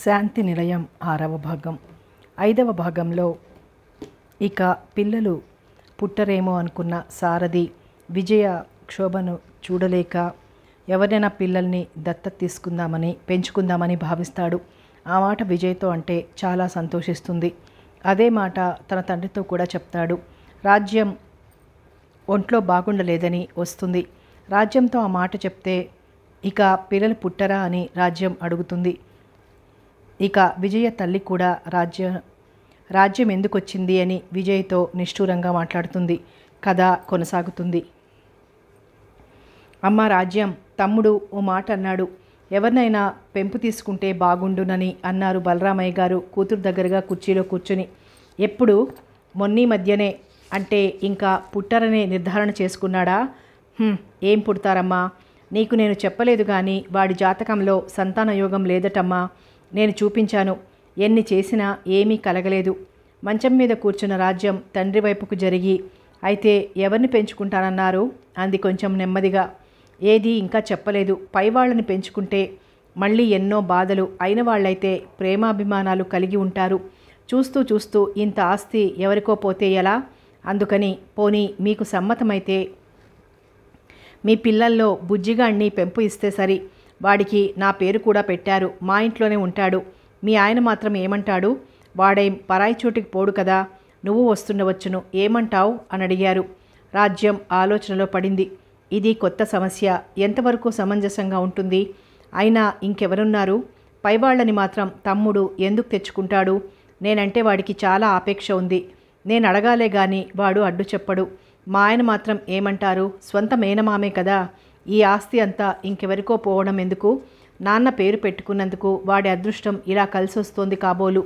శాంతి నిలయం ఆరవ భాగం ఐదవ భాగంలో ఇక పిల్లలు పుట్టరేమో అనుకున్న సారథి విజయ క్షోభను చూడలేక ఎవరైనా పిల్లల్ని దత్త తీసుకుందామని పెంచుకుందామని భావిస్తాడు ఆ మాట విజయ్తో అంటే చాలా సంతోషిస్తుంది అదే మాట తన తండ్రితో కూడా చెప్తాడు రాజ్యం ఒంట్లో బాగుండలేదని వస్తుంది రాజ్యంతో ఆ మాట చెప్తే ఇక పిల్లలు పుట్టరా అని రాజ్యం అడుగుతుంది ఇక విజయ తల్లి కూడా రాజ్య రాజ్యం ఎందుకు వచ్చింది అని విజయ్తో నిష్ఠూరంగా మాట్లాడుతుంది కథ కొనసాగుతుంది అమ్మ రాజ్యం తమ్ముడు ఓ మాట అన్నాడు ఎవరినైనా పెంపు తీసుకుంటే బాగుండునని అన్నారు బలరామయ్య గారు కూతురు దగ్గరగా కుర్చీలో కూర్చుని ఎప్పుడు మొన్నీ మధ్యనే అంటే ఇంకా పుట్టరనే నిర్ధారణ చేసుకున్నాడా ఏం పుడతారమ్మా నీకు నేను చెప్పలేదు కానీ వాడి జాతకంలో సంతానయోగం లేదటమ్మా నేను చూపించాను ఎన్ని చేసినా ఏమీ కలగలేదు మంచం మీద కూర్చున్న రాజ్యం తండ్రి వైపుకు జరిగి అయితే ఎవరిని పెంచుకుంటానన్నారు అంది కొంచెం నెమ్మదిగా ఏది ఇంకా చెప్పలేదు పై వాళ్ళని పెంచుకుంటే మళ్ళీ ఎన్నో బాధలు అయిన వాళ్ళైతే ప్రేమాభిమానాలు కలిగి ఉంటారు చూస్తూ చూస్తూ ఇంత ఆస్తి ఎవరికో పోతే ఎలా అందుకని పోనీ మీకు సమ్మతమైతే మీ పిల్లల్లో బుజ్జిగాణ్ణి పెంపు ఇస్తే సరి వాడికి నా పేరు కూడా పెట్టారు మా ఇంట్లోనే ఉంటాడు మీ ఆయన మాత్రం ఏమంటాడు వాడేం పరాయి చోటికి పోడు కదా నువ్వు వస్తుండవచ్చును ఏమంటావు అని అడిగారు రాజ్యం ఆలోచనలో పడింది ఇది కొత్త సమస్య ఎంతవరకు సమంజసంగా ఉంటుంది అయినా ఇంకెవరున్నారు పైవాళ్ళని మాత్రం తమ్ముడు ఎందుకు తెచ్చుకుంటాడు నేనంటే వాడికి చాలా ఆపేక్ష ఉంది నేను అడగాలే గాని వాడు అడ్డు చెప్పడు మా ఆయన మాత్రం ఏమంటారు స్వంత మేనమామే కదా ఈ ఆస్తి అంతా ఇంకెవరికో పోవడం ఎందుకు నాన్న పేరు పెట్టుకున్నందుకు వాడి అదృష్టం ఇలా కలిసి వస్తోంది కాబోలు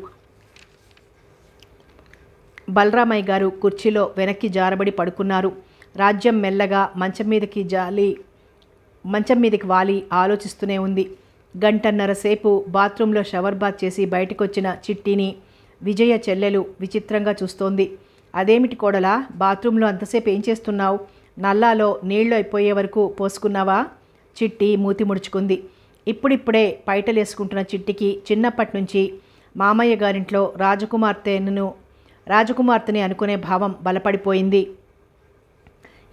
బలరామయ్య గారు కుర్చీలో వెనక్కి జారబడి పడుకున్నారు రాజ్యం మెల్లగా మంచం మీదకి జాలి మంచం మీదకి వాలి ఆలోచిస్తూనే ఉంది గంటన్నర సేపు బాత్రూంలో షవర్ బాత్ చేసి బయటకొచ్చిన చిట్టిని విజయ చెల్లెలు విచిత్రంగా చూస్తోంది అదేమిటి కోడలా బాత్రూంలో అంతసేపు ఏం చేస్తున్నావు నల్లాలో నీళ్లు అయిపోయే వరకు పోసుకున్నావా చిట్టి మూతి ముడుచుకుంది ఇప్పుడిప్పుడే పైటలేసుకుంటున్న చిట్టికి చిన్నప్పటి నుంచి మామయ్య గారింట్లో రాజకుమార్తెను రాజకుమార్తెని అనుకునే భావం బలపడిపోయింది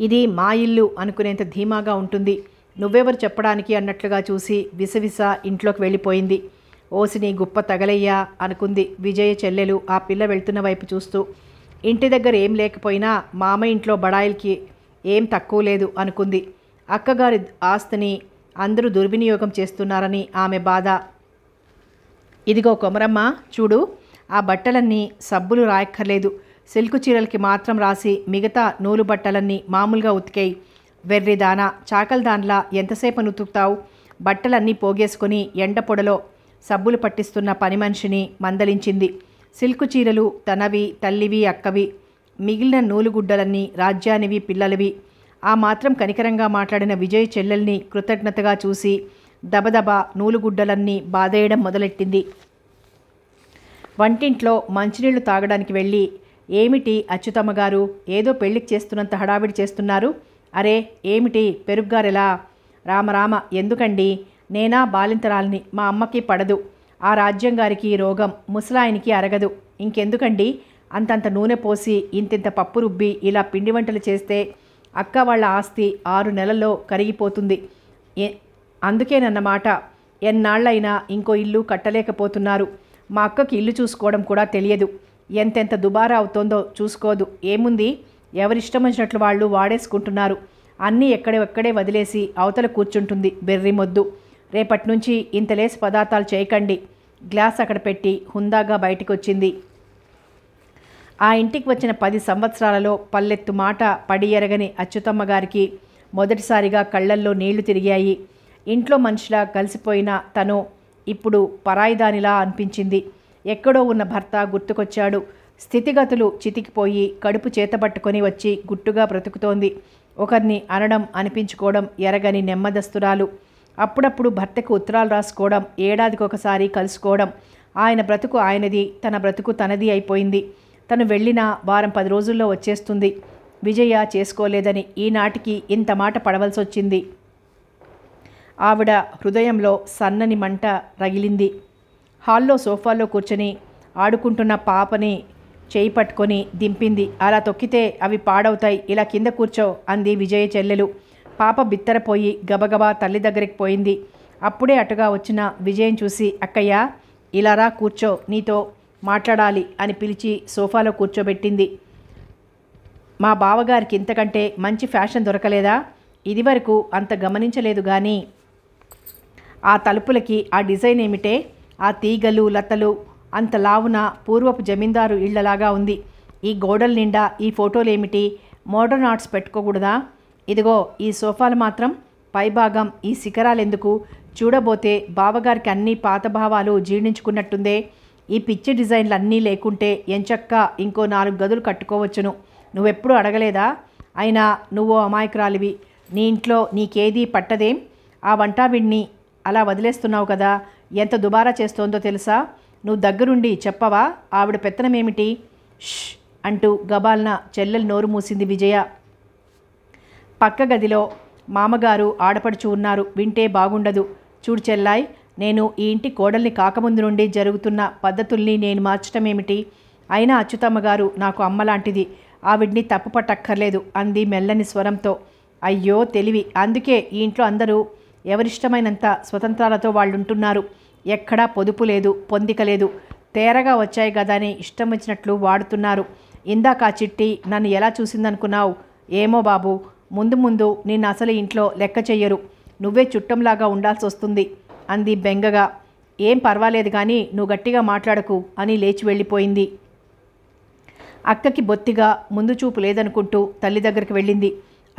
ఇది మా ఇల్లు అనుకునేంత ధీమాగా ఉంటుంది నువ్వెవరు చెప్పడానికి అన్నట్లుగా చూసి విసవిస ఇంట్లోకి వెళ్ళిపోయింది ఓసిని గుప్ప తగలయ్యా అనుకుంది విజయ చెల్లెలు ఆ పిల్ల వెళ్తున్న వైపు చూస్తూ ఇంటి దగ్గర ఏం లేకపోయినా మామ ఇంట్లో బడాయిలకి ఏం తక్కువ లేదు అనుకుంది అక్కగారి ఆస్తిని అందరూ దుర్వినియోగం చేస్తున్నారని ఆమె బాధ ఇదిగో కొమరమ్మ చూడు ఆ బట్టలన్నీ సబ్బులు రాయక్కర్లేదు సిల్కు చీరలకి మాత్రం రాసి మిగతా నూలు బట్టలన్నీ మామూలుగా ఉతికేయి వెర్రి దానా చాకల దానిలా ఎంతసేపు నుతుకుతావు బట్టలన్నీ పోగేసుకుని ఎండ పొడలో సబ్బులు పట్టిస్తున్న పని మనిషిని మందలించింది సిల్కు చీరలు తనవి తల్లివి అక్కవి మిగిలిన నూలుగుడ్డలన్నీ రాజ్యానివి పిల్లలవి ఆ మాత్రం కనికరంగా మాట్లాడిన విజయ్ చెల్లెల్ని కృతజ్ఞతగా చూసి దబదబ నూలుగుడ్డలన్నీ బాధేయడం మొదలెట్టింది వంటింట్లో మంచినీళ్లు తాగడానికి వెళ్ళి ఏమిటి అచ్యుతమ్మ గారు ఏదో పెళ్లికి చేస్తున్నంత హడావిడి చేస్తున్నారు అరే ఏమిటి పెరుగ్గారెలా రామరామ ఎందుకండి నేనా బాలింతరాల్ని మా అమ్మకి పడదు ఆ రాజ్యం గారికి రోగం ముసలాయనికి అరగదు ఇంకెందుకండి అంతంత నూనె పోసి ఇంతింత పప్పు రుబ్బి ఇలా పిండి వంటలు చేస్తే అక్క వాళ్ళ ఆస్తి ఆరు నెలల్లో కరిగిపోతుంది అందుకేనన్నమాట ఎన్నాళ్ళైనా ఇంకో ఇల్లు కట్టలేకపోతున్నారు మా అక్కకి ఇల్లు చూసుకోవడం కూడా తెలియదు ఎంతెంత దుబారా అవుతోందో చూసుకోదు ఏముంది ఎవరిష్టం వచ్చినట్లు వాళ్ళు వాడేసుకుంటున్నారు అన్నీ ఎక్కడెక్కడే వదిలేసి అవతల కూర్చుంటుంది మొద్దు రేపటి నుంచి ఇంతలేసి పదార్థాలు చేయకండి గ్లాస్ అక్కడ పెట్టి హుందాగా బయటకు వచ్చింది ఆ ఇంటికి వచ్చిన పది సంవత్సరాలలో పల్లెత్తు మాట పడి ఎరగని అచ్యుతమ్మ గారికి మొదటిసారిగా కళ్ళల్లో నీళ్లు తిరిగాయి ఇంట్లో మనిషిలా కలిసిపోయిన తను ఇప్పుడు పరాయిదానిలా అనిపించింది ఎక్కడో ఉన్న భర్త గుర్తుకొచ్చాడు స్థితిగతులు చితికిపోయి కడుపు చేతబట్టుకొని వచ్చి గుట్టుగా బ్రతుకుతోంది ఒకరిని అనడం అనిపించుకోవడం ఎరగని నెమ్మదస్తురాలు అప్పుడప్పుడు భర్తకు ఉత్తరాలు రాసుకోవడం ఏడాదికొకసారి కలుసుకోవడం ఆయన బ్రతుకు ఆయనది తన బ్రతుకు తనది అయిపోయింది తను వెళ్ళిన వారం పది రోజుల్లో వచ్చేస్తుంది విజయ చేసుకోలేదని ఈనాటికి ఇంత మాట పడవలసి వచ్చింది ఆవిడ హృదయంలో సన్నని మంట రగిలింది హాల్లో సోఫాలో కూర్చొని ఆడుకుంటున్న పాపని చేయి పట్టుకొని దింపింది అలా తొక్కితే అవి పాడవుతాయి ఇలా కింద కూర్చో అంది విజయ చెల్లెలు పాప బిత్తరపోయి గబగబా తల్లి దగ్గరికి పోయింది అప్పుడే అటుగా వచ్చిన విజయం చూసి ఇలా ఇలారా కూర్చో నీతో మాట్లాడాలి అని పిలిచి సోఫాలో కూర్చోబెట్టింది మా బావగారికి ఇంతకంటే మంచి ఫ్యాషన్ దొరకలేదా ఇదివరకు అంత గమనించలేదు కానీ ఆ తలుపులకి ఆ డిజైన్ ఏమిటే ఆ తీగలు లతలు అంత లావున పూర్వపు జమీందారు ఇళ్లలాగా ఉంది ఈ గోడల నిండా ఈ ఫోటోలేమిటి మోడర్న్ ఆర్ట్స్ పెట్టుకోకూడదా ఇదిగో ఈ సోఫాలు మాత్రం పైభాగం ఈ శిఖరాలెందుకు చూడబోతే బావగారికి అన్ని పాత భావాలు జీర్ణించుకున్నట్టుందే ఈ పిచ్చి డిజైన్లు అన్నీ లేకుంటే ఎంచక్క ఇంకో నాలుగు గదులు కట్టుకోవచ్చును నువ్వెప్పుడు అడగలేదా అయినా నువ్వు అమాయకురాలివి నీ ఇంట్లో నీకేదీ పట్టదేం ఆ వంటావిడిని అలా వదిలేస్తున్నావు కదా ఎంత దుబారా చేస్తోందో తెలుసా నువ్వు దగ్గరుండి చెప్పవా ఆవిడ పెత్తనమేమిటి ష్ అంటూ గబాల్న చెల్లెలు నోరు మూసింది విజయ పక్క గదిలో మామగారు ఆడపడుచు ఉన్నారు వింటే బాగుండదు చూడు చెల్లాయ్ నేను ఈ ఇంటి కోడల్ని కాకముందు నుండి జరుగుతున్న పద్ధతుల్ని నేను మార్చటమేమిటి అయినా అచ్యుతమ్మ గారు నాకు అమ్మలాంటిది ఆవిడ్ని తప్పు పట్టక్కర్లేదు అంది మెల్లని స్వరంతో అయ్యో తెలివి అందుకే ఈ ఇంట్లో అందరూ ఎవరిష్టమైనంత స్వతంత్రాలతో వాళ్ళుంటున్నారు ఎక్కడా పొదుపు లేదు పొందిక లేదు తేరగా వచ్చాయి కదా అని ఇష్టం వచ్చినట్లు వాడుతున్నారు ఇందాక ఆ చిట్టి నన్ను ఎలా చూసిందనుకున్నావు ఏమో బాబు ముందు ముందు నిన్ను అసలు ఇంట్లో లెక్క చెయ్యరు నువ్వే చుట్టంలాగా ఉండాల్సి వస్తుంది అంది బెంగగా ఏం పర్వాలేదు కానీ నువ్వు గట్టిగా మాట్లాడకు అని లేచి వెళ్ళిపోయింది అక్కకి బొత్తిగా ముందు చూపు లేదనుకుంటూ తల్లి దగ్గరికి వెళ్ళింది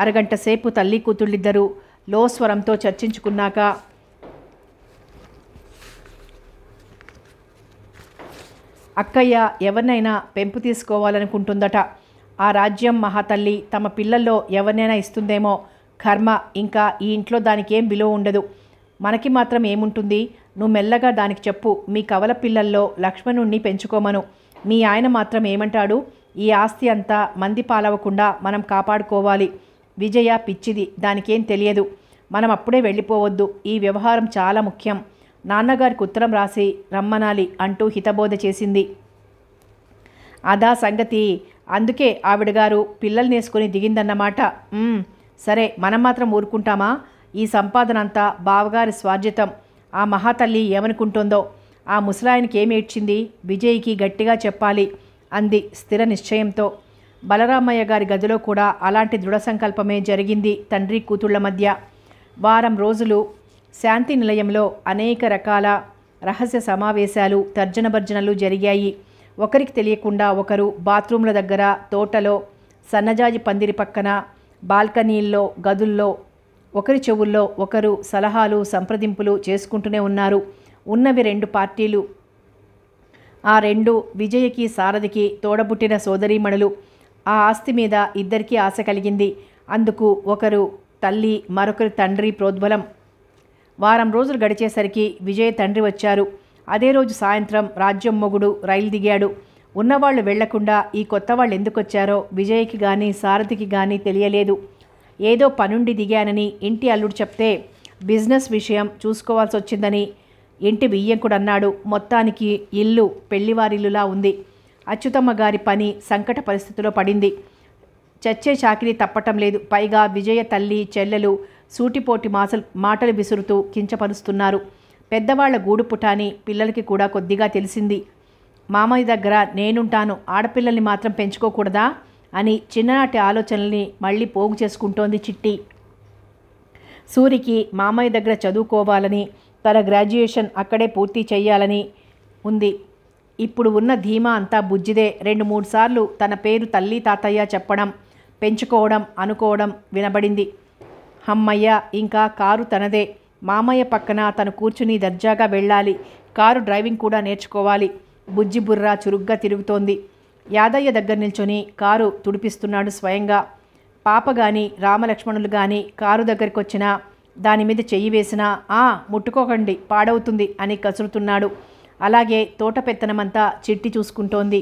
అరగంట సేపు తల్లి కూతుళ్ళిద్దరూ లో స్వరంతో చర్చించుకున్నాక అక్కయ్య ఎవరినైనా పెంపు తీసుకోవాలనుకుంటుందట ఆ రాజ్యం మహాతల్లి తమ పిల్లల్లో ఎవరినైనా ఇస్తుందేమో కర్మ ఇంకా ఈ ఇంట్లో దానికేం విలువ ఉండదు మనకి మాత్రం ఏముంటుంది నువ్వు మెల్లగా దానికి చెప్పు మీ కవల పిల్లల్లో లక్ష్మణుణ్ణి పెంచుకోమను మీ ఆయన మాత్రం ఏమంటాడు ఈ ఆస్తి అంతా మంది పాలవకుండా మనం కాపాడుకోవాలి విజయ పిచ్చిది దానికేం తెలియదు మనం అప్పుడే వెళ్ళిపోవద్దు ఈ వ్యవహారం చాలా ముఖ్యం నాన్నగారికి ఉత్తరం రాసి రమ్మనాలి అంటూ హితబోధ చేసింది అదా సంగతి అందుకే ఆవిడగారు పిల్లల్ని వేసుకొని దిగిందన్నమాట సరే మనం మాత్రం ఊరుకుంటామా ఈ సంపాదన అంతా బావగారి స్వార్జితం ఆ మహాతల్లి ఏమనుకుంటుందో ఆ ముసలాయనకి ఏమేడ్చింది విజయ్కి గట్టిగా చెప్పాలి అంది స్థిర నిశ్చయంతో బలరామయ్య గారి గదిలో కూడా అలాంటి దృఢ సంకల్పమే జరిగింది తండ్రి కూతుళ్ల మధ్య వారం రోజులు శాంతి నిలయంలో అనేక రకాల రహస్య సమావేశాలు తర్జన భర్జనలు జరిగాయి ఒకరికి తెలియకుండా ఒకరు బాత్రూంల దగ్గర తోటలో సన్నజాజి పందిరి పక్కన బాల్కనీల్లో గదుల్లో ఒకరి చెవుల్లో ఒకరు సలహాలు సంప్రదింపులు చేసుకుంటూనే ఉన్నారు ఉన్నవి రెండు పార్టీలు ఆ రెండు విజయకి సారథికి తోడబుట్టిన సోదరీమణులు ఆ ఆస్తి మీద ఇద్దరికీ ఆశ కలిగింది అందుకు ఒకరు తల్లి మరొకరి తండ్రి ప్రోద్బలం వారం రోజులు గడిచేసరికి విజయ తండ్రి వచ్చారు అదే రోజు సాయంత్రం రాజ్యం మొగుడు రైలు దిగాడు ఉన్నవాళ్లు వెళ్లకుండా ఈ కొత్త వాళ్ళు ఎందుకొచ్చారో విజయ్కి కానీ సారథికి కానీ తెలియలేదు ఏదో పనుండి దిగానని ఇంటి అల్లుడు చెప్తే బిజినెస్ విషయం చూసుకోవాల్సి వచ్చిందని ఇంటి బియ్యంకుడు అన్నాడు మొత్తానికి ఇల్లు పెళ్లివారిల్లులా ఉంది అచ్యుతమ్మ గారి పని సంకట పరిస్థితిలో పడింది చచ్చే చాకిరీ తప్పటం లేదు పైగా విజయ తల్లి చెల్లెలు సూటిపోటి మాసలు మాటలు విసురుతూ కించపరుస్తున్నారు పెద్దవాళ్ల గూడు పుటాని పిల్లలకి కూడా కొద్దిగా తెలిసింది మామయ్య దగ్గర నేనుంటాను ఆడపిల్లల్ని మాత్రం పెంచుకోకూడదా అని చిన్ననాటి ఆలోచనల్ని మళ్ళీ పోగు చేసుకుంటోంది చిట్టి సూరికి మామయ్య దగ్గర చదువుకోవాలని తన గ్రాడ్యుయేషన్ అక్కడే పూర్తి చేయాలని ఉంది ఇప్పుడు ఉన్న ధీమా అంతా బుజ్జిదే రెండు మూడు సార్లు తన పేరు తల్లి తాతయ్య చెప్పడం పెంచుకోవడం అనుకోవడం వినబడింది హమ్మయ్య ఇంకా కారు తనదే మామయ్య పక్కన తను కూర్చుని దర్జాగా వెళ్ళాలి కారు డ్రైవింగ్ కూడా నేర్చుకోవాలి బుజ్జి బుర్ర చురుగ్గా తిరుగుతోంది యాదయ్య దగ్గర నిల్చొని కారు తుడిపిస్తున్నాడు స్వయంగా పాప కానీ రామలక్ష్మణులు కానీ కారు దగ్గరికి వచ్చినా దాని మీద చెయ్యి వేసినా ఆ ముట్టుకోకండి పాడవుతుంది అని కసురుతున్నాడు అలాగే తోట పెత్తనమంతా చిట్టి చూసుకుంటోంది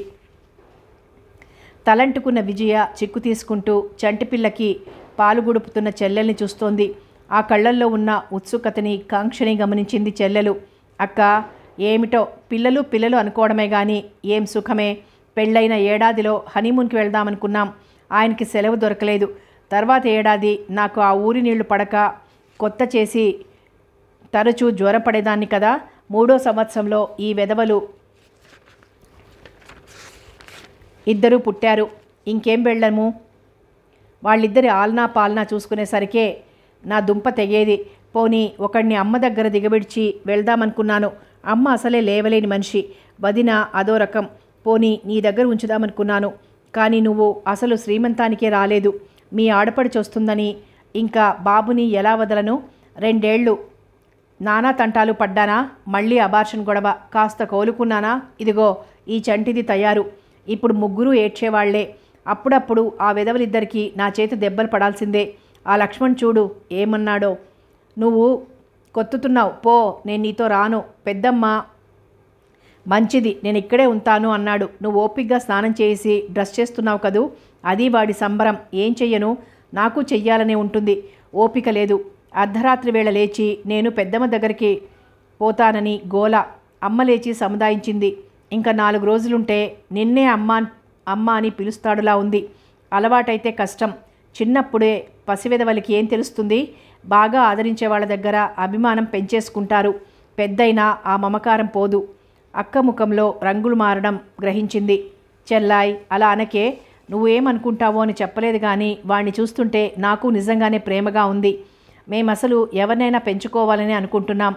తలంటుకున్న విజయ చిక్కు తీసుకుంటూ చంటిపిల్లకి పాలు గుడుపుతున్న చెల్లెల్ని చూస్తోంది ఆ కళ్ళల్లో ఉన్న ఉత్సుకతని కాంక్షని గమనించింది చెల్లెలు అక్క ఏమిటో పిల్లలు పిల్లలు అనుకోవడమే కానీ ఏం సుఖమే పెళ్ళైన ఏడాదిలో హనీమూన్కి వెళ్దామనుకున్నాం ఆయనకి సెలవు దొరకలేదు తర్వాత ఏడాది నాకు ఆ ఊరి నీళ్లు పడక కొత్త చేసి తరచూ జ్వరపడేదాన్ని కదా మూడో సంవత్సరంలో ఈ వెధవలు ఇద్దరూ పుట్టారు ఇంకేం వెళ్ళము వాళ్ళిద్దరి ఆల్నా పాలనా చూసుకునేసరికే నా దుంప తెగేది పోనీ ఒకడిని అమ్మ దగ్గర దిగబిడిచి వెళ్దామనుకున్నాను అమ్మ అసలే లేవలేని మనిషి వదిన అదో రకం పోనీ నీ దగ్గర ఉంచుదామనుకున్నాను కానీ నువ్వు అసలు శ్రీమంతానికే రాలేదు మీ ఆడపడి వస్తుందని ఇంకా బాబుని ఎలా వదలను రెండేళ్లు నానా తంటాలు పడ్డానా మళ్ళీ అబార్షన్ గొడవ కాస్త కోలుకున్నానా ఇదిగో ఈ చంటిది తయారు ఇప్పుడు ముగ్గురు ఏడ్చేవాళ్లే అప్పుడప్పుడు ఆ విధవలిద్దరికీ నా చేతి దెబ్బలు పడాల్సిందే ఆ లక్ష్మణ్ చూడు ఏమన్నాడో నువ్వు కొత్తుతున్నావు పో నేను నీతో రాను పెద్దమ్మ మంచిది నేను ఇక్కడే ఉంటాను అన్నాడు నువ్వు ఓపిగ్గా స్నానం చేసి డ్రెస్ చేస్తున్నావు కదూ అది వాడి సంబరం ఏం చెయ్యను నాకు చెయ్యాలనే ఉంటుంది ఓపిక లేదు అర్ధరాత్రి వేళ లేచి నేను పెద్దమ్మ దగ్గరికి పోతానని గోల అమ్మ లేచి సముదాయించింది ఇంకా నాలుగు రోజులుంటే నిన్నే అమ్మ అమ్మ అని పిలుస్తాడులా ఉంది అలవాటైతే కష్టం చిన్నప్పుడే పసివెదవలికి ఏం తెలుస్తుంది బాగా ఆదరించే వాళ్ళ దగ్గర అభిమానం పెంచేసుకుంటారు పెద్దయినా ఆ మమకారం పోదు అక్క ముఖంలో రంగులు మారడం గ్రహించింది చెల్లాయ్ అలా అనకే నువ్వేమనుకుంటావో అని చెప్పలేదు కానీ వాణ్ణి చూస్తుంటే నాకు నిజంగానే ప్రేమగా ఉంది మేమసలు ఎవరినైనా పెంచుకోవాలని అనుకుంటున్నాం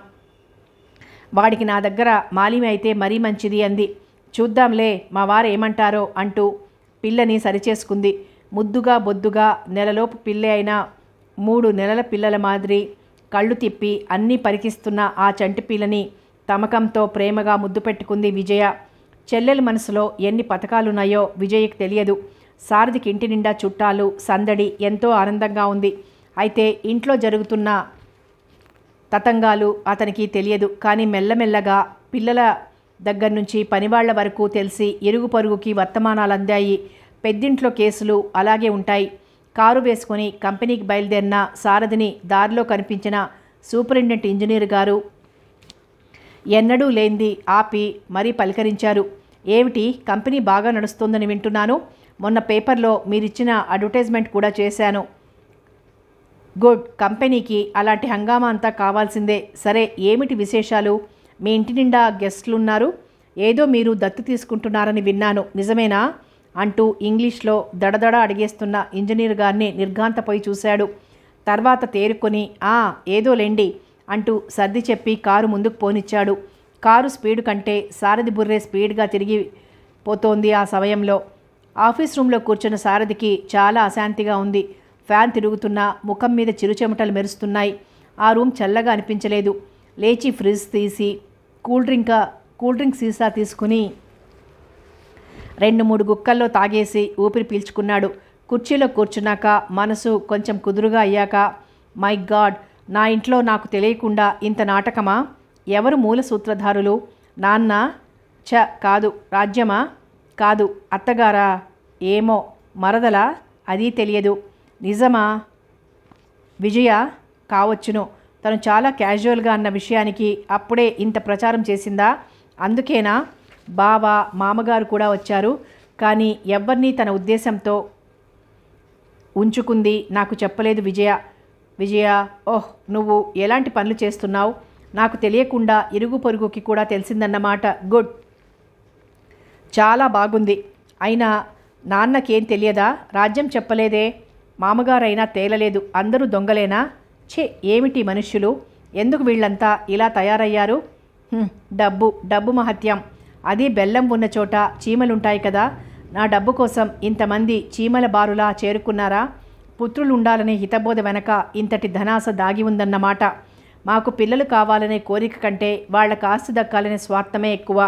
వాడికి నా దగ్గర మాలిమి అయితే మరీ మంచిది అంది చూద్దాంలే మా వారు ఏమంటారో అంటూ పిల్లని సరిచేసుకుంది ముద్దుగా బొద్దుగా నెలలోపు పిల్లే అయిన మూడు నెలల పిల్లల మాదిరి కళ్ళు తిప్పి అన్నీ పరికిస్తున్న ఆ చంటి పిల్లని తమకంతో ప్రేమగా ముద్దు పెట్టుకుంది విజయ చెల్లెల మనసులో ఎన్ని పథకాలున్నాయో విజయకి తెలియదు సారథికి ఇంటి నిండా చుట్టాలు సందడి ఎంతో ఆనందంగా ఉంది అయితే ఇంట్లో జరుగుతున్న తతంగాలు అతనికి తెలియదు కానీ మెల్లమెల్లగా పిల్లల దగ్గర నుంచి పనివాళ్ల వరకు తెలిసి ఇరుగు పొరుగుకి వర్తమానాలు అందాయి పెద్దింట్లో కేసులు అలాగే ఉంటాయి కారు వేసుకొని కంపెనీకి బయలుదేరిన సారథిని దారిలో కనిపించిన సూపరింటెండెంట్ ఇంజనీర్ గారు ఎన్నడూ లేనిది ఆపి మరీ పలకరించారు ఏమిటి కంపెనీ బాగా నడుస్తుందని వింటున్నాను మొన్న పేపర్లో మీరిచ్చిన అడ్వర్టైజ్మెంట్ కూడా చేశాను గుడ్ కంపెనీకి అలాంటి హంగామా అంతా కావాల్సిందే సరే ఏమిటి విశేషాలు మీ ఇంటి నిండా గెస్ట్లున్నారు ఏదో మీరు దత్తు తీసుకుంటున్నారని విన్నాను నిజమేనా అంటూ ఇంగ్లీష్లో దడదడ అడిగేస్తున్న ఇంజనీర్ గారిని నిర్ఘాంతపోయి చూశాడు తర్వాత తేరుకొని ఆ ఏదో లేండి అంటూ సర్ది చెప్పి కారు ముందుకు పోనిచ్చాడు కారు స్పీడ్ కంటే సారథి బుర్రే స్పీడ్గా తిరిగి పోతోంది ఆ సమయంలో ఆఫీస్ రూమ్లో కూర్చున్న సారథికి చాలా అశాంతిగా ఉంది ఫ్యాన్ తిరుగుతున్న ముఖం మీద చిరుచెమటలు మెరుస్తున్నాయి ఆ రూమ్ చల్లగా అనిపించలేదు లేచి ఫ్రిడ్జ్ తీసి కూల్ డ్రింక్ కూల్ డ్రింక్ సీసా తీసుకుని రెండు మూడు గుక్కల్లో తాగేసి ఊపిరి పీల్చుకున్నాడు కుర్చీలో కూర్చున్నాక మనసు కొంచెం కుదురుగా అయ్యాక మై గాడ్ నా ఇంట్లో నాకు తెలియకుండా ఇంత నాటకమా ఎవరు మూల సూత్రధారులు నాన్న చ కాదు రాజ్యమా కాదు అత్తగారా ఏమో మరదలా అది తెలియదు నిజమా విజయ కావచ్చును తను చాలా క్యాజువల్గా అన్న విషయానికి అప్పుడే ఇంత ప్రచారం చేసిందా అందుకేనా బావ మామగారు కూడా వచ్చారు కానీ ఎవరినీ తన ఉద్దేశంతో ఉంచుకుంది నాకు చెప్పలేదు విజయ విజయ ఓహ్ నువ్వు ఎలాంటి పనులు చేస్తున్నావు నాకు తెలియకుండా ఇరుగు పొరుగుకి కూడా తెలిసిందన్నమాట గుడ్ చాలా బాగుంది అయినా నాన్నకేం తెలియదా రాజ్యం చెప్పలేదే మామగారైనా తేలలేదు అందరూ దొంగలేనా ఛే ఏమిటి మనుష్యులు ఎందుకు వీళ్ళంతా ఇలా తయారయ్యారు డబ్బు డబ్బు మహత్యం అది బెల్లం ఉన్న చోట చీమలుంటాయి కదా నా డబ్బు కోసం ఇంతమంది చీమల బారులా చేరుకున్నారా పుత్రులుండాలనే హితబోధ వెనక ఇంతటి ధనాస దాగి ఉందన్నమాట మాకు పిల్లలు కావాలనే కోరిక కంటే వాళ్లకు ఆస్తి దక్కాలనే స్వార్థమే ఎక్కువ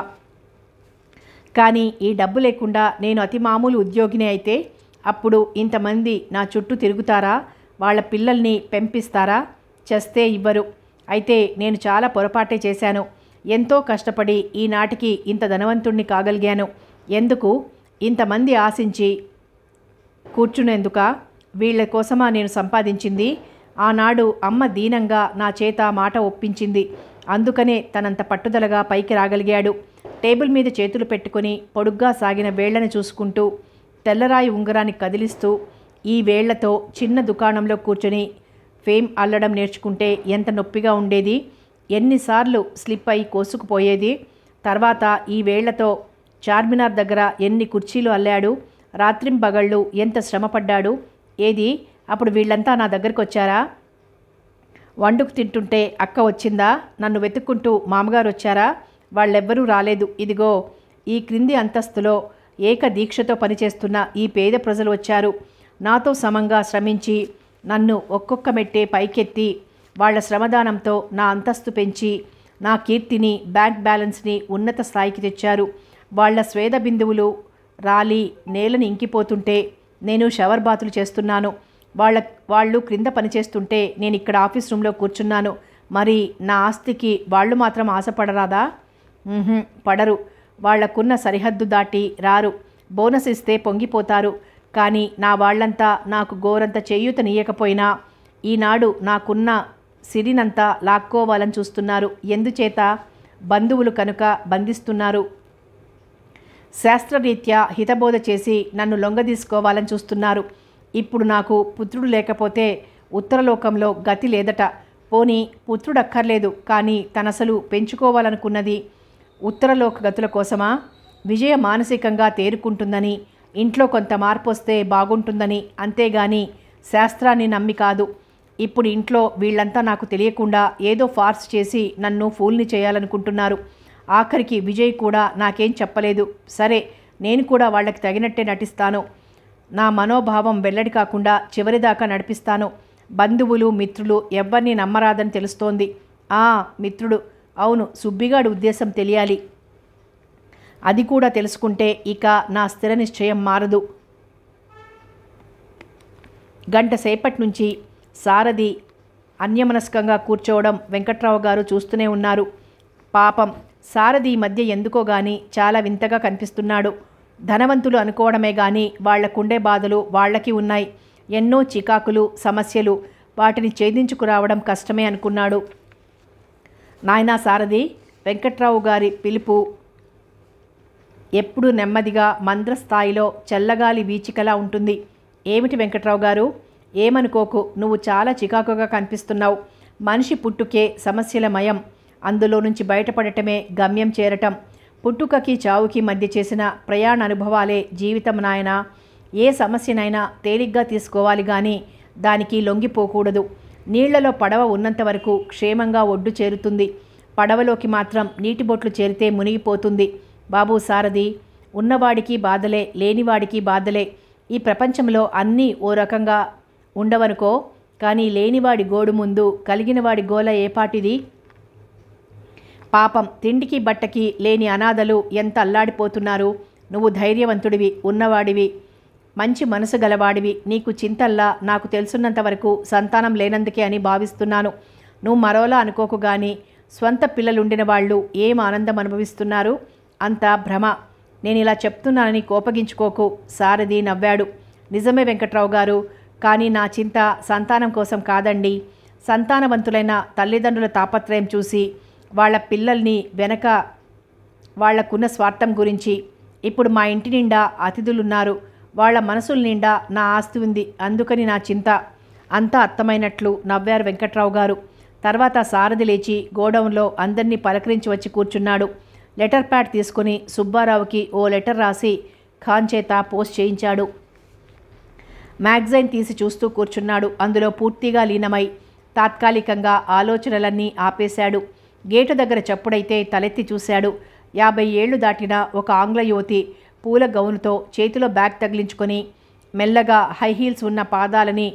కానీ ఈ డబ్బు లేకుండా నేను అతి మామూలు ఉద్యోగిని అయితే అప్పుడు ఇంతమంది నా చుట్టూ తిరుగుతారా వాళ్ళ పిల్లల్ని పెంపిస్తారా చేస్తే ఇవ్వరు అయితే నేను చాలా పొరపాటే చేశాను ఎంతో కష్టపడి ఈనాటికి ఇంత ధనవంతుణ్ణి కాగలిగాను ఎందుకు ఇంతమంది ఆశించి కూర్చునేందుక వీళ్ల కోసమా నేను సంపాదించింది ఆనాడు అమ్మ దీనంగా నా చేత మాట ఒప్పించింది అందుకనే తనంత పట్టుదలగా పైకి రాగలిగాడు టేబుల్ మీద చేతులు పెట్టుకుని పొడుగ్గా సాగిన వేళ్లను చూసుకుంటూ తెల్లరాయి ఉంగరాన్ని కదిలిస్తూ ఈ వేళ్లతో చిన్న దుకాణంలో కూర్చొని ఫేమ్ అల్లడం నేర్చుకుంటే ఎంత నొప్పిగా ఉండేది ఎన్నిసార్లు స్లిప్ అయి కోసుకుపోయేది తర్వాత ఈ వేళ్లతో చార్మినార్ దగ్గర ఎన్ని కుర్చీలు అల్లాడు రాత్రింబగళ్ళు ఎంత శ్రమపడ్డాడు ఏది అప్పుడు వీళ్ళంతా నా దగ్గరికి వచ్చారా వండుకు తింటుంటే అక్క వచ్చిందా నన్ను వెతుక్కుంటూ మామగారు వచ్చారా వాళ్ళెవ్వరూ రాలేదు ఇదిగో ఈ క్రింది అంతస్తులో ఏక దీక్షతో పనిచేస్తున్న ఈ పేద ప్రజలు వచ్చారు నాతో సమంగా శ్రమించి నన్ను ఒక్కొక్క మెట్టే పైకెత్తి వాళ్ల శ్రమదానంతో నా అంతస్తు పెంచి నా కీర్తిని బ్యాంక్ బ్యాలెన్స్ని ఉన్నత స్థాయికి తెచ్చారు వాళ్ల స్వేద బిందువులు రాలి నేలను ఇంకిపోతుంటే నేను షవర్ బాతులు చేస్తున్నాను వాళ్ళ వాళ్ళు క్రింద పనిచేస్తుంటే నేను ఇక్కడ ఆఫీస్ రూమ్లో కూర్చున్నాను మరి నా ఆస్తికి వాళ్ళు మాత్రం ఆశపడరాదా పడరు వాళ్లకున్న సరిహద్దు దాటి రారు బోనస్ ఇస్తే పొంగిపోతారు కానీ నా వాళ్ళంతా నాకు గోరంత నీయకపోయినా ఈనాడు నాకున్న సిరినంతా లాక్కోవాలని చూస్తున్నారు ఎందుచేత బంధువులు కనుక బంధిస్తున్నారు శాస్త్రరీత్యా హితబోధ చేసి నన్ను లొంగదీసుకోవాలని చూస్తున్నారు ఇప్పుడు నాకు పుత్రుడు లేకపోతే ఉత్తరలోకంలో గతి లేదట పోనీ పుత్రుడక్కర్లేదు కానీ తనసలు పెంచుకోవాలనుకున్నది ఉత్తరలోక గతుల కోసమా విజయ మానసికంగా తేరుకుంటుందని ఇంట్లో కొంత మార్పు వస్తే బాగుంటుందని అంతేగాని శాస్త్రాన్ని నమ్మి కాదు ఇప్పుడు ఇంట్లో వీళ్ళంతా నాకు తెలియకుండా ఏదో ఫార్స్ చేసి నన్ను ఫూల్ని చేయాలనుకుంటున్నారు ఆఖరికి విజయ్ కూడా నాకేం చెప్పలేదు సరే నేను కూడా వాళ్ళకి తగినట్టే నటిస్తాను నా మనోభావం వెల్లడి కాకుండా చివరిదాకా నడిపిస్తాను బంధువులు మిత్రులు ఎవరిని నమ్మరాదని తెలుస్తోంది ఆ మిత్రుడు అవును సుబ్బిగాడు ఉద్దేశం తెలియాలి అది కూడా తెలుసుకుంటే ఇక నా స్థిర నిశ్చయం మారదు గంట సేపటి నుంచి సారథి అన్యమనస్కంగా కూర్చోవడం వెంకట్రావు గారు చూస్తూనే ఉన్నారు పాపం సారథి మధ్య ఎందుకో గాని చాలా వింతగా కనిపిస్తున్నాడు ధనవంతులు అనుకోవడమే గాని వాళ్లకుండే బాధలు వాళ్లకి ఉన్నాయి ఎన్నో చికాకులు సమస్యలు వాటిని ఛేదించుకురావడం కష్టమే అనుకున్నాడు నాయనా సారథి వెంకట్రావు గారి పిలుపు ఎప్పుడు నెమ్మదిగా మంద్రస్థాయిలో చల్లగాలి వీచికలా ఉంటుంది ఏమిటి వెంకట్రావు గారు ఏమనుకోకు నువ్వు చాలా చికాకుగా కనిపిస్తున్నావు మనిషి పుట్టుకే సమస్యల మయం అందులో నుంచి బయటపడటమే గమ్యం చేరటం పుట్టుకకి చావుకి మధ్య చేసిన ప్రయాణ అనుభవాలే జీవితం నాయన ఏ సమస్యనైనా తేలిగ్గా తీసుకోవాలి కానీ దానికి లొంగిపోకూడదు నీళ్లలో పడవ ఉన్నంత వరకు క్షేమంగా ఒడ్డు చేరుతుంది పడవలోకి మాత్రం నీటి బొట్లు చేరితే మునిగిపోతుంది బాబు సారథి ఉన్నవాడికి బాధలే లేనివాడికి బాధలే ఈ ప్రపంచంలో అన్నీ ఓ రకంగా ఉండవనుకో కానీ లేనివాడి గోడు ముందు కలిగినవాడి గోల ఏపాటిది పాపం తిండికి బట్టకి లేని అనాథలు ఎంత అల్లాడిపోతున్నారు నువ్వు ధైర్యవంతుడివి ఉన్నవాడివి మంచి మనసు గలవాడివి నీకు చింతల్లా నాకు తెలుసున్నంత వరకు సంతానం లేనందుకే అని భావిస్తున్నాను నువ్వు మరోలా అనుకోకు గాని స్వంత పిల్లలుండిన వాళ్ళు ఏం ఆనందం అనుభవిస్తున్నారు అంతా భ్రమ నేను ఇలా చెప్తున్నానని కోపగించుకోకు సారథి నవ్వాడు నిజమే వెంకట్రావు గారు కానీ నా చింత సంతానం కోసం కాదండి సంతానవంతులైన తల్లిదండ్రుల తాపత్రయం చూసి వాళ్ళ పిల్లల్ని వెనక వాళ్లకున్న స్వార్థం గురించి ఇప్పుడు మా ఇంటి నిండా అతిథులున్నారు వాళ్ల మనసుల నిండా నా ఆస్తి ఉంది అందుకని నా చింత అంతా అర్థమైనట్లు నవ్వారు వెంకట్రావు గారు తర్వాత సారథి లేచి గోడౌన్లో అందరినీ పలకరించి వచ్చి కూర్చున్నాడు లెటర్ ప్యాడ్ తీసుకుని సుబ్బారావుకి ఓ లెటర్ రాసి ఖాన్ చేత పోస్ట్ చేయించాడు మ్యాగజైన్ తీసి చూస్తూ కూర్చున్నాడు అందులో పూర్తిగా లీనమై తాత్కాలికంగా ఆలోచనలన్నీ ఆపేశాడు గేటు దగ్గర చప్పుడైతే తలెత్తి చూశాడు యాభై ఏళ్లు దాటిన ఒక ఆంగ్ల యువతి పూల గౌన్తో చేతిలో బ్యాగ్ తగిలించుకొని మెల్లగా హై హీల్స్ ఉన్న పాదాలని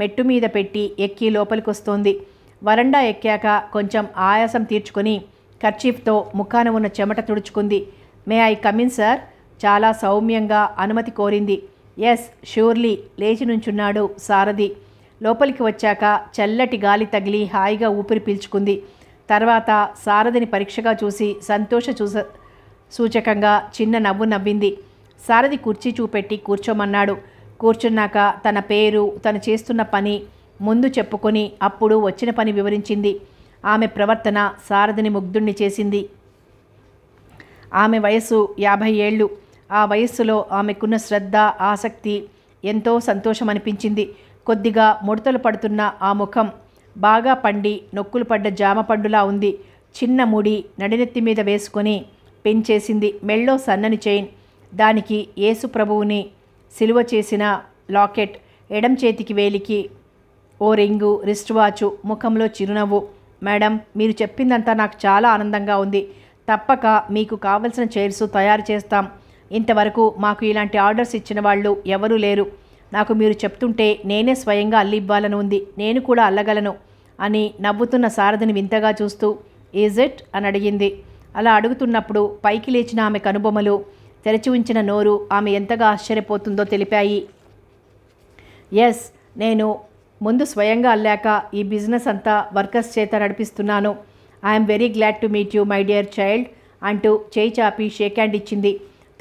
మెట్టు మీద పెట్టి ఎక్కి లోపలికొస్తోంది వరండా ఎక్కాక కొంచెం ఆయాసం తీర్చుకొని కర్చీఫ్తో ముఖాన ఉన్న చెమట తుడుచుకుంది మే ఐ కమిన్ సార్ చాలా సౌమ్యంగా అనుమతి కోరింది ఎస్ ష్యూర్లీ లేచి నుంచున్నాడు సారథి లోపలికి వచ్చాక చల్లటి గాలి తగిలి హాయిగా ఊపిరి పీల్చుకుంది తర్వాత సారథిని పరీక్షగా చూసి సంతోష చూస సూచకంగా చిన్న నవ్వు నవ్వింది సారథి కుర్చీ చూపెట్టి కూర్చోమన్నాడు కూర్చున్నాక తన పేరు తను చేస్తున్న పని ముందు చెప్పుకొని అప్పుడు వచ్చిన పని వివరించింది ఆమె ప్రవర్తన సారథిని ముగ్ధుణ్ణి చేసింది ఆమె వయస్సు యాభై ఏళ్ళు ఆ వయస్సులో ఆమెకున్న శ్రద్ధ ఆసక్తి ఎంతో సంతోషం అనిపించింది కొద్దిగా ముడతలు పడుతున్న ఆ ముఖం బాగా పండి నొక్కులు పడ్డ జామ పండులా ఉంది చిన్న ముడి నడినెత్తి మీద వేసుకొని పెంచేసింది మెళ్ళో సన్నని చైన్ దానికి యేసు ప్రభువుని సిలువ చేసిన లాకెట్ ఎడం చేతికి వేలికి ఓ రింగు రిస్ట్ వాచు ముఖంలో చిరునవ్వు మేడం మీరు చెప్పిందంతా నాకు చాలా ఆనందంగా ఉంది తప్పక మీకు కావలసిన చైర్స్ తయారు చేస్తాం ఇంతవరకు మాకు ఇలాంటి ఆర్డర్స్ ఇచ్చిన వాళ్ళు ఎవరూ లేరు నాకు మీరు చెప్తుంటే నేనే స్వయంగా అల్లివ్వాలని ఉంది నేను కూడా అల్లగలను అని నవ్వుతున్న సారథిని వింతగా చూస్తూ ఈజ్ ఇట్ అని అడిగింది అలా అడుగుతున్నప్పుడు పైకి లేచిన ఆమె కనుబొమలు తెరచి ఉంచిన నోరు ఆమె ఎంతగా ఆశ్చర్యపోతుందో తెలిపాయి ఎస్ నేను ముందు స్వయంగా అల్లాక ఈ బిజినెస్ అంతా వర్కర్స్ చేత నడిపిస్తున్నాను I'm very glad to meet you my dear child అంటూ చేయి చాపి షేక్ హ్యాండ్ ఇచ్చింది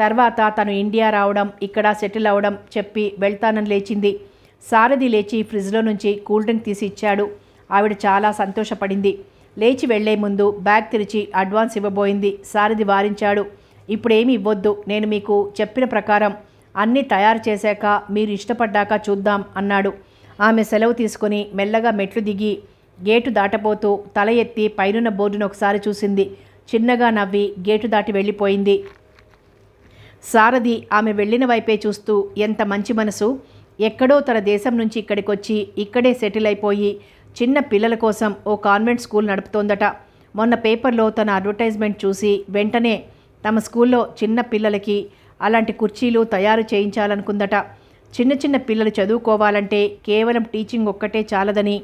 తర్వాత తను ఇండియా రావడం ఇక్కడ సెటిల్ అవడం చెప్పి వెళ్తానని లేచింది సారథి లేచి ఫ్రిడ్జ్లో నుంచి కూల్ డ్రింక్ తీసి ఇచ్చాడు ఆవిడ చాలా సంతోషపడింది లేచి వెళ్లే ముందు బ్యాగ్ తెరిచి అడ్వాన్స్ ఇవ్వబోయింది సారథి వారించాడు ఇప్పుడేమి ఇవ్వొద్దు నేను మీకు చెప్పిన ప్రకారం అన్నీ తయారు చేశాక మీరు ఇష్టపడ్డాక చూద్దాం అన్నాడు ఆమె సెలవు తీసుకుని మెల్లగా మెట్లు దిగి గేటు దాటపోతూ తల ఎత్తి పైనున్న బోర్డును ఒకసారి చూసింది చిన్నగా నవ్వి గేటు దాటి వెళ్ళిపోయింది సారథి ఆమె వెళ్ళిన వైపే చూస్తూ ఎంత మంచి మనసు ఎక్కడో తన దేశం నుంచి ఇక్కడికి వచ్చి ఇక్కడే సెటిల్ అయిపోయి చిన్న పిల్లల కోసం ఓ కాన్వెంట్ స్కూల్ నడుపుతోందట మొన్న పేపర్లో తన అడ్వర్టైజ్మెంట్ చూసి వెంటనే తమ స్కూల్లో చిన్న పిల్లలకి అలాంటి కుర్చీలు తయారు చేయించాలనుకుందట చిన్న చిన్న పిల్లలు చదువుకోవాలంటే కేవలం టీచింగ్ ఒక్కటే చాలదని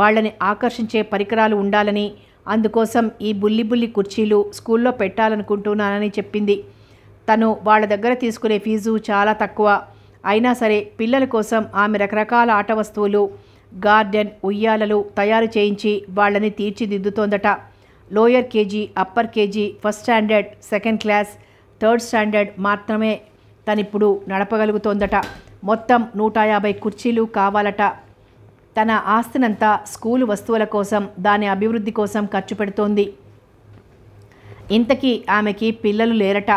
వాళ్ళని ఆకర్షించే పరికరాలు ఉండాలని అందుకోసం ఈ బుల్లి బుల్లి కుర్చీలు స్కూల్లో పెట్టాలనుకుంటున్నానని చెప్పింది తను వాళ్ళ దగ్గర తీసుకునే ఫీజు చాలా తక్కువ అయినా సరే పిల్లల కోసం ఆమె రకరకాల ఆట వస్తువులు గార్డెన్ ఉయ్యాలలు తయారు చేయించి వాళ్ళని తీర్చిదిద్దుతోందట lower KG upper KG first standard second class third standard మాత్రమే తనిప్పుడు నడపగలుగుతోందట మొత్తం నూట యాభై కుర్చీలు కావాలట తన ఆస్తినంతా స్కూలు వస్తువుల కోసం దాని అభివృద్ధి కోసం ఖర్చు పెడుతోంది ఇంతకీ ఆమెకి పిల్లలు లేరట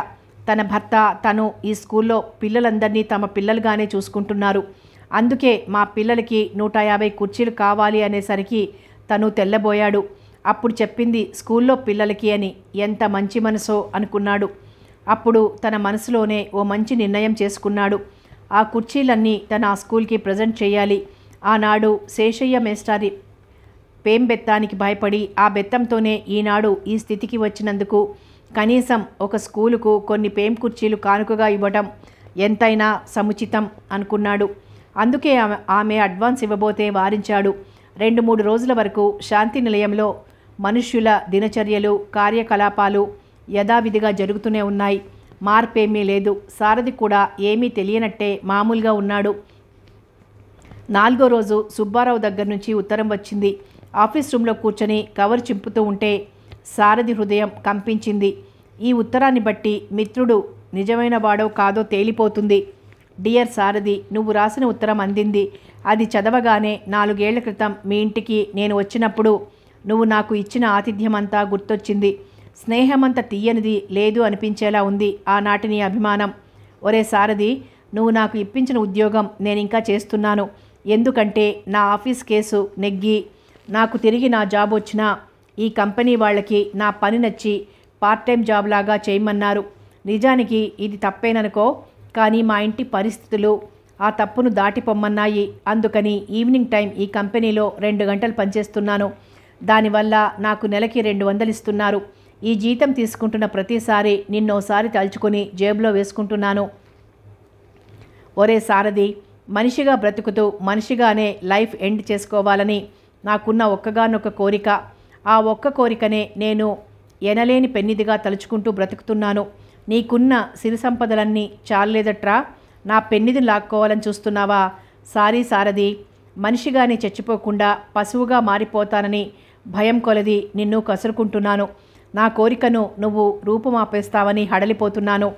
తన భర్త తను ఈ స్కూల్లో పిల్లలందరినీ తమ పిల్లలుగానే చూసుకుంటున్నారు అందుకే మా పిల్లలకి నూట యాభై కుర్చీలు కావాలి అనేసరికి తను తెల్లబోయాడు అప్పుడు చెప్పింది స్కూల్లో పిల్లలకి అని ఎంత మంచి మనసో అనుకున్నాడు అప్పుడు తన మనసులోనే ఓ మంచి నిర్ణయం చేసుకున్నాడు ఆ కుర్చీలన్నీ తన ఆ స్కూల్కి ప్రజెంట్ చేయాలి ఆనాడు శేషయ్య మేస్టారి పేంబెత్తానికి భయపడి ఆ బెత్తంతోనే ఈనాడు ఈ స్థితికి వచ్చినందుకు కనీసం ఒక స్కూలుకు కొన్ని పేం కుర్చీలు కానుకగా ఇవ్వటం ఎంతైనా సముచితం అనుకున్నాడు అందుకే ఆమె అడ్వాన్స్ ఇవ్వబోతే వారించాడు రెండు మూడు రోజుల వరకు శాంతి నిలయంలో మనుష్యుల దినచర్యలు కార్యకలాపాలు యథావిధిగా జరుగుతూనే ఉన్నాయి మార్పేమీ లేదు సారథి కూడా ఏమీ తెలియనట్టే మామూలుగా ఉన్నాడు నాలుగో రోజు సుబ్బారావు దగ్గర నుంచి ఉత్తరం వచ్చింది ఆఫీస్ రూమ్లో కూర్చొని కవర్ చింపుతూ ఉంటే సారథి హృదయం కంపించింది ఈ ఉత్తరాన్ని బట్టి మిత్రుడు నిజమైన వాడో కాదో తేలిపోతుంది డియర్ సారథి నువ్వు రాసిన ఉత్తరం అందింది అది చదవగానే నాలుగేళ్ల క్రితం మీ ఇంటికి నేను వచ్చినప్పుడు నువ్వు నాకు ఇచ్చిన ఆతిథ్యమంతా గుర్తొచ్చింది స్నేహమంత తీయనిది లేదు అనిపించేలా ఉంది ఆనాటి నీ అభిమానం ఒరే సారథి నువ్వు నాకు ఇప్పించిన ఉద్యోగం నేను ఇంకా చేస్తున్నాను ఎందుకంటే నా ఆఫీస్ కేసు నెగ్గి నాకు తిరిగి నా జాబ్ వచ్చినా ఈ కంపెనీ వాళ్ళకి నా పని నచ్చి పార్ట్ టైం జాబ్ లాగా చేయమన్నారు నిజానికి ఇది తప్పేననుకో కానీ మా ఇంటి పరిస్థితులు ఆ తప్పును దాటిపొమ్మన్నాయి అందుకని ఈవినింగ్ టైం ఈ కంపెనీలో రెండు గంటలు పనిచేస్తున్నాను దానివల్ల నాకు నెలకి రెండు వందలు ఇస్తున్నారు ఈ జీతం తీసుకుంటున్న ప్రతిసారి నిన్నోసారి తలుచుకొని జేబులో వేసుకుంటున్నాను ఒరే సారథి మనిషిగా బ్రతుకుతూ మనిషిగానే లైఫ్ ఎండ్ చేసుకోవాలని నాకున్న ఒక్కగానొక్క కోరిక ఆ ఒక్క కోరికనే నేను ఎనలేని పెన్నిదిగా తలుచుకుంటూ బ్రతుకుతున్నాను నీకున్న సిరి సంపదలన్నీ చాలలేదట్రా నా పెన్నిదిని లాక్కోవాలని చూస్తున్నావా సారీ సారది మనిషిగానే చచ్చిపోకుండా పశువుగా మారిపోతానని భయం కొలది నిన్ను కసురుకుంటున్నాను నా కోరికను నువ్వు రూపమాపేస్తావని హడలిపోతున్నాను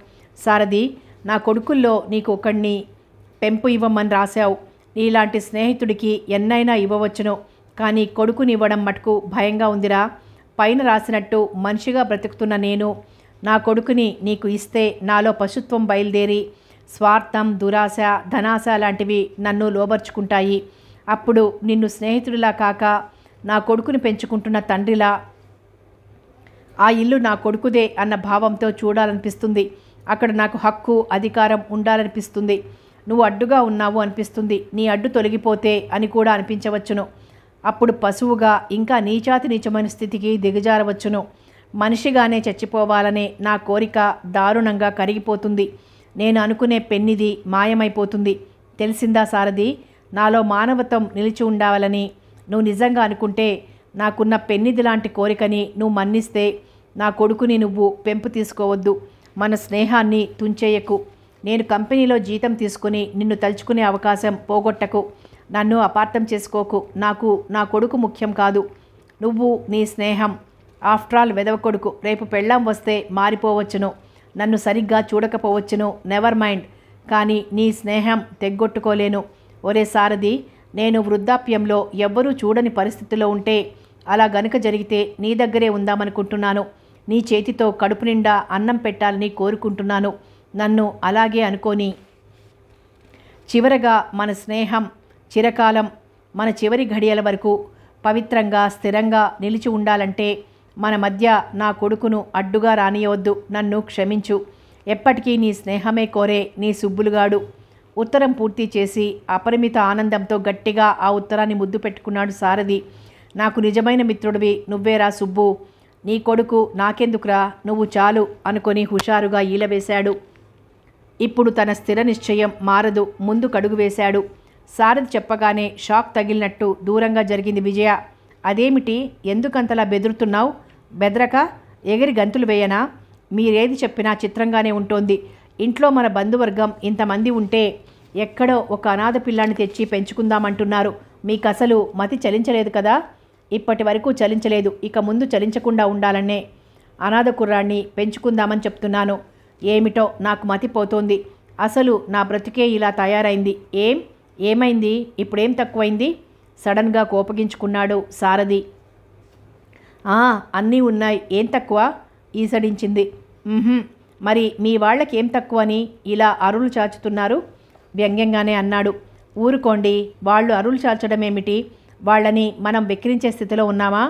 సారది నా కొడుకుల్లో నీకు ఒకడిని పెంపు ఇవ్వమని రాశావు నీలాంటి స్నేహితుడికి ఎన్నైనా ఇవ్వవచ్చును కానీ కొడుకునివ్వడం మటుకు భయంగా ఉందిరా పైన రాసినట్టు మనిషిగా బ్రతుకుతున్న నేను నా కొడుకుని నీకు ఇస్తే నాలో పశుత్వం బయలుదేరి స్వార్థం దురాశ ధనాశ లాంటివి నన్ను లోబర్చుకుంటాయి అప్పుడు నిన్ను స్నేహితుడిలా కాక నా కొడుకుని పెంచుకుంటున్న తండ్రిలా ఆ ఇల్లు నా కొడుకుదే అన్న భావంతో చూడాలనిపిస్తుంది అక్కడ నాకు హక్కు అధికారం ఉండాలనిపిస్తుంది నువ్వు అడ్డుగా ఉన్నావు అనిపిస్తుంది నీ అడ్డు తొలగిపోతే అని కూడా అనిపించవచ్చును అప్పుడు పశువుగా ఇంకా నీచాతి నీచమైన స్థితికి దిగజారవచ్చును మనిషిగానే చచ్చిపోవాలనే నా కోరిక దారుణంగా కరిగిపోతుంది నేను అనుకునే పెన్నిది మాయమైపోతుంది తెలిసిందా సారథి నాలో మానవత్వం నిలిచి ఉండాలని నువ్వు నిజంగా అనుకుంటే నాకున్న పెన్నిది లాంటి కోరికని నువ్వు మన్నిస్తే నా కొడుకుని నువ్వు పెంపు తీసుకోవద్దు మన స్నేహాన్ని తుంచేయకు నేను కంపెనీలో జీతం తీసుకుని నిన్ను తలుచుకునే అవకాశం పోగొట్టకు నన్ను అపార్థం చేసుకోకు నాకు నా కొడుకు ముఖ్యం కాదు నువ్వు నీ స్నేహం ఆఫ్టర్ ఆల్ వెదవ కొడుకు రేపు పెళ్ళాం వస్తే మారిపోవచ్చును నన్ను సరిగ్గా చూడకపోవచ్చును నెవర్ మైండ్ కానీ నీ స్నేహం తెగ్గొట్టుకోలేను ఒరే సారథి నేను వృద్ధాప్యంలో ఎవ్వరూ చూడని పరిస్థితిలో ఉంటే అలా గనుక జరిగితే నీ దగ్గరే ఉందామనుకుంటున్నాను నీ చేతితో కడుపు నిండా అన్నం పెట్టాలని కోరుకుంటున్నాను నన్ను అలాగే అనుకోని చివరగా మన స్నేహం చిరకాలం మన చివరి ఘడియల వరకు పవిత్రంగా స్థిరంగా నిలిచి ఉండాలంటే మన మధ్య నా కొడుకును అడ్డుగా రానియవద్దు నన్ను క్షమించు ఎప్పటికీ నీ స్నేహమే కోరే నీ సుబ్బులుగాడు ఉత్తరం పూర్తి చేసి అపరిమిత ఆనందంతో గట్టిగా ఆ ఉత్తరాన్ని ముద్దు పెట్టుకున్నాడు సారథి నాకు నిజమైన మిత్రుడివి నువ్వేరా సుబ్బు నీ కొడుకు నాకెందుకురా నువ్వు చాలు అనుకొని హుషారుగా ఈలవేశాడు ఇప్పుడు తన స్థిర నిశ్చయం మారదు ముందు కడుగు వేశాడు సారథి చెప్పగానే షాక్ తగిలినట్టు దూరంగా జరిగింది విజయ అదేమిటి ఎందుకంతలా బెదురుతున్నావు బెదరక ఎగిరి గంతులు వేయనా మీరేది చెప్పినా చిత్రంగానే ఉంటోంది ఇంట్లో మన బంధువర్గం ఇంతమంది ఉంటే ఎక్కడో ఒక అనాథ పిల్లాన్ని తెచ్చి పెంచుకుందామంటున్నారు మీకు అసలు మతి చలించలేదు కదా ఇప్పటి వరకు చలించలేదు ఇక ముందు చలించకుండా ఉండాలనే అనాథ కుర్రాన్ని పెంచుకుందామని చెప్తున్నాను ఏమిటో నాకు మతిపోతోంది అసలు నా బ్రతికే ఇలా తయారైంది ఏం ఏమైంది ఇప్పుడేం తక్కువైంది సడన్గా కోపగించుకున్నాడు సారథి అన్నీ ఉన్నాయి ఏం తక్కువ ఈసడించింది మరి మీ వాళ్ళకి ఏం తక్కువ అని ఇలా అరులు చాచుతున్నారు వ్యంగ్యంగానే అన్నాడు ఊరుకోండి వాళ్ళు అరులు చాల్చడం ఏమిటి వాళ్ళని మనం వెక్కిరించే స్థితిలో ఉన్నామా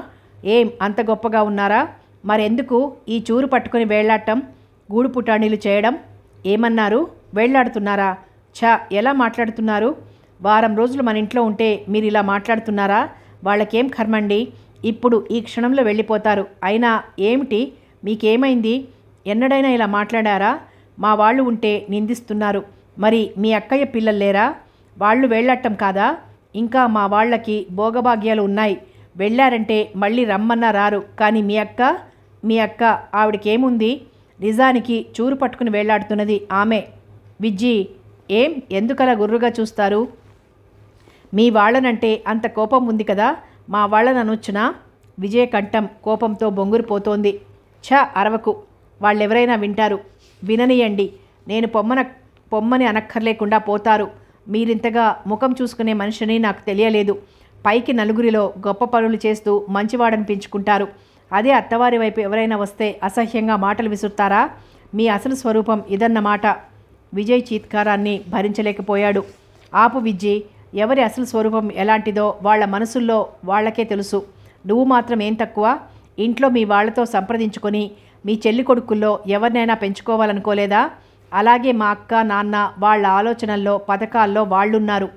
ఏం అంత గొప్పగా ఉన్నారా మరెందుకు ఈ చూరు పట్టుకుని వేళ్లాడటం గూడు పుటాణీలు చేయడం ఏమన్నారు వేళ్లాడుతున్నారా ఛా ఎలా మాట్లాడుతున్నారు వారం రోజులు మన ఇంట్లో ఉంటే మీరు ఇలా మాట్లాడుతున్నారా వాళ్ళకేం కర్మండి ఇప్పుడు ఈ క్షణంలో వెళ్ళిపోతారు అయినా ఏమిటి మీకేమైంది ఎన్నడైనా ఇలా మాట్లాడారా మా వాళ్ళు ఉంటే నిందిస్తున్నారు మరి మీ అక్కయ్య పిల్లలు లేరా వాళ్ళు వెళ్ళటం కాదా ఇంకా మా వాళ్ళకి భోగభాగ్యాలు ఉన్నాయి వెళ్ళారంటే మళ్ళీ రమ్మన్నా రారు కానీ మీ అక్క మీ అక్క ఆవిడకేముంది నిజానికి చూరు పట్టుకుని వేళ్లాడుతున్నది ఆమె విజ్జి ఏం ఎందుకలా గుర్రుగా చూస్తారు మీ వాళ్ళనంటే అంత కోపం ఉంది కదా మా వాళ్ళని అనొచ్చునా కంఠం కోపంతో బొంగురిపోతోంది ఛ అరవకు వాళ్ళెవరైనా వింటారు విననియండి నేను పొమ్మన పొమ్మని అనక్కర్లేకుండా పోతారు మీరింతగా ముఖం చూసుకునే మనిషిని నాకు తెలియలేదు పైకి నలుగురిలో గొప్ప పనులు చేస్తూ మంచివాడని పెంచుకుంటారు అదే అత్తవారి వైపు ఎవరైనా వస్తే అసహ్యంగా మాటలు విసురుతారా మీ అసలు స్వరూపం ఇదన్నమాట విజయ్ చీత్కారాన్ని భరించలేకపోయాడు ఆపు విజ్జి ఎవరి అసలు స్వరూపం ఎలాంటిదో వాళ్ళ మనసుల్లో వాళ్ళకే తెలుసు నువ్వు మాత్రం ఏం తక్కువ ఇంట్లో మీ వాళ్లతో సంప్రదించుకొని మీ చెల్లి కొడుకుల్లో ఎవరినైనా పెంచుకోవాలనుకోలేదా అలాగే మా అక్క నాన్న వాళ్ళ ఆలోచనల్లో పథకాల్లో వాళ్ళున్నారు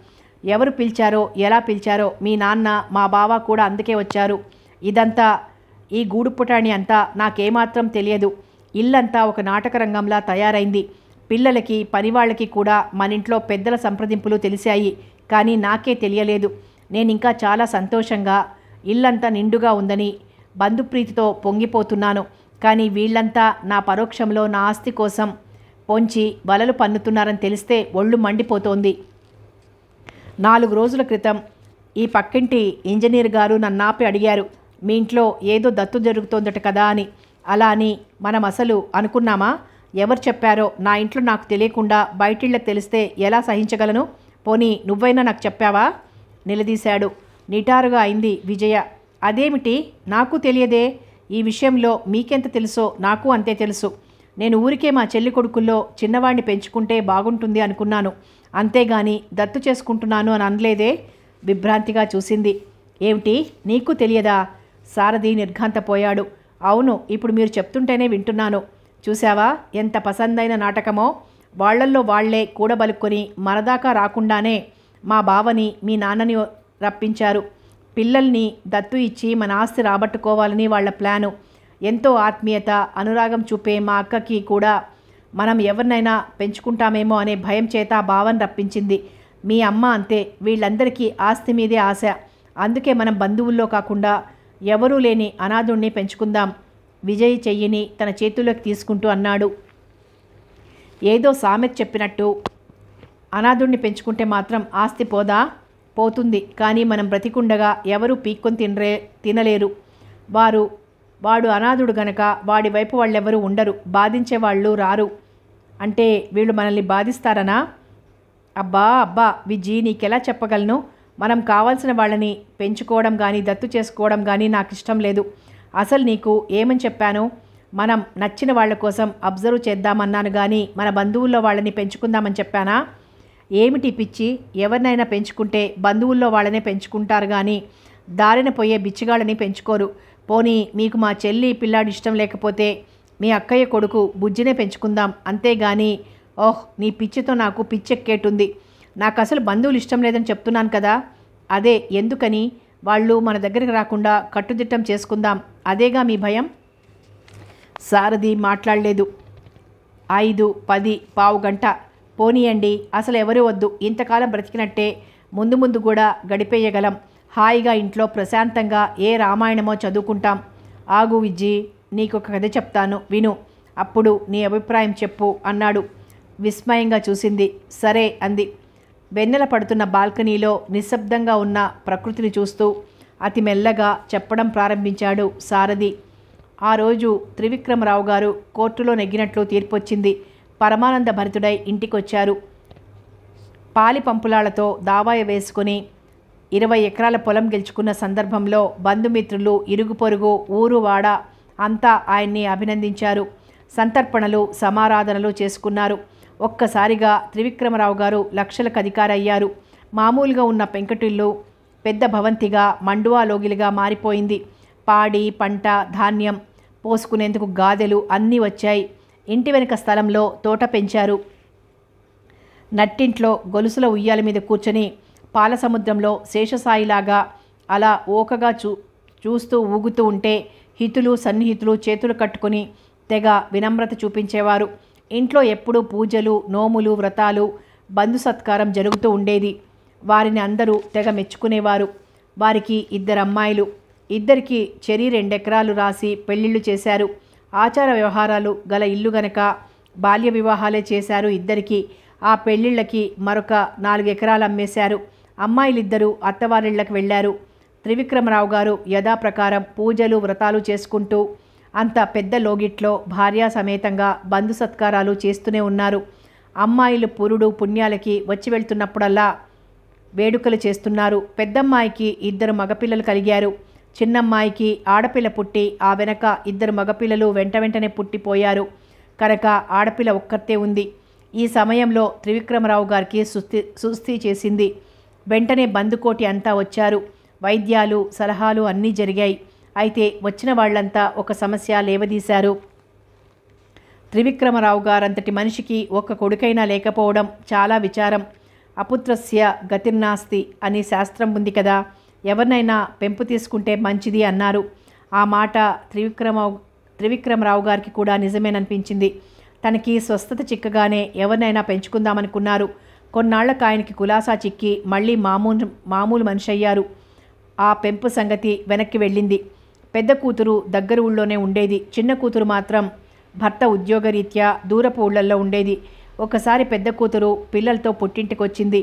ఎవరు పిలిచారో ఎలా పిలిచారో మీ నాన్న మా బావ కూడా అందుకే వచ్చారు ఇదంతా ఈ గూడుపుటాణి అంతా నాకేమాత్రం తెలియదు ఇల్లంతా ఒక నాటక రంగంలా తయారైంది పిల్లలకి పనివాళ్ళకి కూడా మనింట్లో పెద్దల సంప్రదింపులు తెలిసాయి కానీ నాకే తెలియలేదు నేను ఇంకా చాలా సంతోషంగా ఇల్లంతా నిండుగా ఉందని బంధుప్రీతితో పొంగిపోతున్నాను కానీ వీళ్ళంతా నా పరోక్షంలో నా ఆస్తి కోసం పొంచి వలలు పన్నుతున్నారని తెలిస్తే ఒళ్ళు మండిపోతోంది నాలుగు రోజుల క్రితం ఈ పక్కింటి ఇంజనీర్ గారు నన్నాపి అడిగారు మీ ఇంట్లో ఏదో దత్తు జరుగుతోందట కదా అని అలా అని మనం అసలు అనుకున్నామా ఎవరు చెప్పారో నా ఇంట్లో నాకు తెలియకుండా బయటిళ్ళకి తెలిస్తే ఎలా సహించగలను పోనీ నువ్వైనా నాకు చెప్పావా నిలదీశాడు నిటారుగా అయింది విజయ అదేమిటి నాకు తెలియదే ఈ విషయంలో మీకెంత తెలుసో నాకు అంతే తెలుసు నేను ఊరికే మా చెల్లి కొడుకుల్లో చిన్నవాడిని పెంచుకుంటే బాగుంటుంది అనుకున్నాను అంతేగాని దత్తు చేసుకుంటున్నాను అని అనలేదే విభ్రాంతిగా చూసింది ఏమిటి నీకు తెలియదా సారథి నిర్ఘాంతపోయాడు అవును ఇప్పుడు మీరు చెప్తుంటేనే వింటున్నాను చూశావా ఎంత పసందైన నాటకమో వాళ్లల్లో వాళ్లే కూడబలుక్కొని మనదాకా రాకుండానే మా బావని మీ నాన్నని రప్పించారు పిల్లల్ని దత్తు ఇచ్చి మన ఆస్తి రాబట్టుకోవాలని వాళ్ళ ప్లాను ఎంతో ఆత్మీయత అనురాగం చూపే మా అక్కకి కూడా మనం ఎవరినైనా పెంచుకుంటామేమో అనే భయం చేత భావన రప్పించింది మీ అమ్మ అంతే వీళ్ళందరికీ ఆస్తి మీదే ఆశ అందుకే మనం బంధువుల్లో కాకుండా ఎవరూ లేని అనాథుణ్ణి పెంచుకుందాం విజయ్ చెయ్యిని తన చేతుల్లోకి తీసుకుంటూ అన్నాడు ఏదో సామెత చెప్పినట్టు అనాథుణ్ణి పెంచుకుంటే మాత్రం ఆస్తి పోదా పోతుంది కానీ మనం బ్రతికుండగా ఎవరు పీక్కొని తినరే తినలేరు వారు వాడు అనాథుడు గనక వాడి వైపు వాళ్ళెవరూ ఉండరు బాధించే వాళ్ళు రారు అంటే వీళ్ళు మనల్ని బాధిస్తారనా అబ్బా అబ్బా విజీ నీకెలా చెప్పగలను మనం కావాల్సిన వాళ్ళని పెంచుకోవడం కానీ దత్తు చేసుకోవడం కానీ నాకు ఇష్టం లేదు అసలు నీకు ఏమని చెప్పాను మనం నచ్చిన వాళ్ళ కోసం అబ్జర్వ్ చేద్దామన్నాను కానీ మన బంధువుల్లో వాళ్ళని పెంచుకుందామని చెప్పానా ఏమిటి పిచ్చి ఎవరినైనా పెంచుకుంటే బంధువుల్లో వాళ్ళనే పెంచుకుంటారు కానీ దారిన పోయే బిచ్చిగాళ్ళని పెంచుకోరు పోనీ మీకు మా చెల్లి పిల్లాడు ఇష్టం లేకపోతే మీ అక్కయ్య కొడుకు బుజ్జినే పెంచుకుందాం అంతేగాని ఓహ్ నీ పిచ్చితో నాకు పిచ్చెక్కేటుంది నాకు అసలు బంధువులు ఇష్టం లేదని చెప్తున్నాను కదా అదే ఎందుకని వాళ్ళు మన దగ్గరికి రాకుండా కట్టుదిట్టం చేసుకుందాం అదేగా మీ భయం సారథి మాట్లాడలేదు ఐదు పది పావు గంట పోనీయండి అసలు ఎవరు వద్దు ఇంతకాలం బ్రతికినట్టే ముందు ముందు కూడా గడిపేయగలం హాయిగా ఇంట్లో ప్రశాంతంగా ఏ రామాయణమో చదువుకుంటాం ఆగు విజ్జి నీకు ఒక కథ చెప్తాను విను అప్పుడు నీ అభిప్రాయం చెప్పు అన్నాడు విస్మయంగా చూసింది సరే అంది వెన్నెల పడుతున్న బాల్కనీలో నిశ్శబ్దంగా ఉన్న ప్రకృతిని చూస్తూ అతి మెల్లగా చెప్పడం ప్రారంభించాడు సారథి ఆ రోజు త్రివిక్రమరావు గారు కోర్టులో నెగ్గినట్లు తీర్పొచ్చింది పరమానంద భరితుడై ఇంటికొచ్చారు పాలి పంపులాలతో దావాయ వేసుకుని ఇరవై ఎకరాల పొలం గెలుచుకున్న సందర్భంలో బంధుమిత్రులు ఇరుగు పొరుగు ఊరు వాడ అంతా ఆయన్ని అభినందించారు సంతర్పణలు సమారాధనలు చేసుకున్నారు ఒక్కసారిగా త్రివిక్రమరావు గారు లక్షలకు అధికారయ్యారు మామూలుగా ఉన్న పెంకటిల్లు పెద్ద భవంతిగా మండువాలోగిలుగా మారిపోయింది పాడి పంట ధాన్యం పోసుకునేందుకు గాదెలు అన్నీ వచ్చాయి ఇంటి వెనుక స్థలంలో తోట పెంచారు నట్టింట్లో గొలుసుల ఉయ్యాల మీద కూర్చొని పాల సముద్రంలో శేషసాయిలాగా అలా ఓకగా చూ చూస్తూ ఊగుతూ ఉంటే హితులు సన్నిహితులు చేతులు కట్టుకుని తెగ వినమ్రత చూపించేవారు ఇంట్లో ఎప్పుడూ పూజలు నోములు వ్రతాలు బంధు సత్కారం జరుగుతూ ఉండేది వారిని అందరూ తెగ మెచ్చుకునేవారు వారికి ఇద్దరు అమ్మాయిలు ఇద్దరికి చెరి రెండెకరాలు రాసి పెళ్లిళ్ళు చేశారు ఆచార వ్యవహారాలు గల ఇల్లు గనక బాల్య వివాహాలే చేశారు ఇద్దరికి ఆ పెళ్లిళ్ళకి మరొక నాలుగు ఎకరాలు అమ్మేశారు అమ్మాయిలిద్దరూ అత్తవారిళ్లకు వెళ్ళారు త్రివిక్రమరావు గారు యథాప్రకారం పూజలు వ్రతాలు చేసుకుంటూ అంత పెద్ద లోగిట్లో భార్యా సమేతంగా బంధు సత్కారాలు చేస్తూనే ఉన్నారు అమ్మాయిలు పురుడు పుణ్యాలకి వచ్చి వెళ్తున్నప్పుడల్లా వేడుకలు చేస్తున్నారు పెద్దమ్మాయికి ఇద్దరు మగపిల్లలు కలిగారు చిన్నమ్మాయికి ఆడపిల్ల పుట్టి ఆ వెనక ఇద్దరు మగపిల్లలు వెంట వెంటనే పుట్టిపోయారు కనుక ఆడపిల్ల ఒక్కతే ఉంది ఈ సమయంలో త్రివిక్రమరావు గారికి సుస్థి సుస్థి చేసింది వెంటనే బందుకోటి అంతా వచ్చారు వైద్యాలు సలహాలు అన్నీ జరిగాయి అయితే వచ్చిన వాళ్ళంతా ఒక సమస్య లేవదీశారు త్రివిక్రమరావు గారంతటి మనిషికి ఒక్క కొడుకైనా లేకపోవడం చాలా విచారం అపుత్రస్య గతిర్నాస్తి అనే శాస్త్రం ఉంది కదా ఎవరినైనా పెంపు తీసుకుంటే మంచిది అన్నారు ఆ మాట త్రివిక్రమ త్రివిక్రమరావు గారికి కూడా నిజమేననిపించింది తనకి స్వస్థత చిక్కగానే ఎవరినైనా పెంచుకుందామనుకున్నారు కొన్నాళ్లకు ఆయనకి కులాసా చిక్కి మళ్ళీ మామూలు మామూలు మనిషి అయ్యారు ఆ పెంపు సంగతి వెనక్కి వెళ్ళింది పెద్ద కూతురు దగ్గర ఊళ్ళోనే ఉండేది చిన్న కూతురు మాత్రం భర్త ఉద్యోగరీత్యా దూరపు ఊళ్ళల్లో ఉండేది ఒకసారి పెద్ద కూతురు పిల్లలతో పుట్టింటికొచ్చింది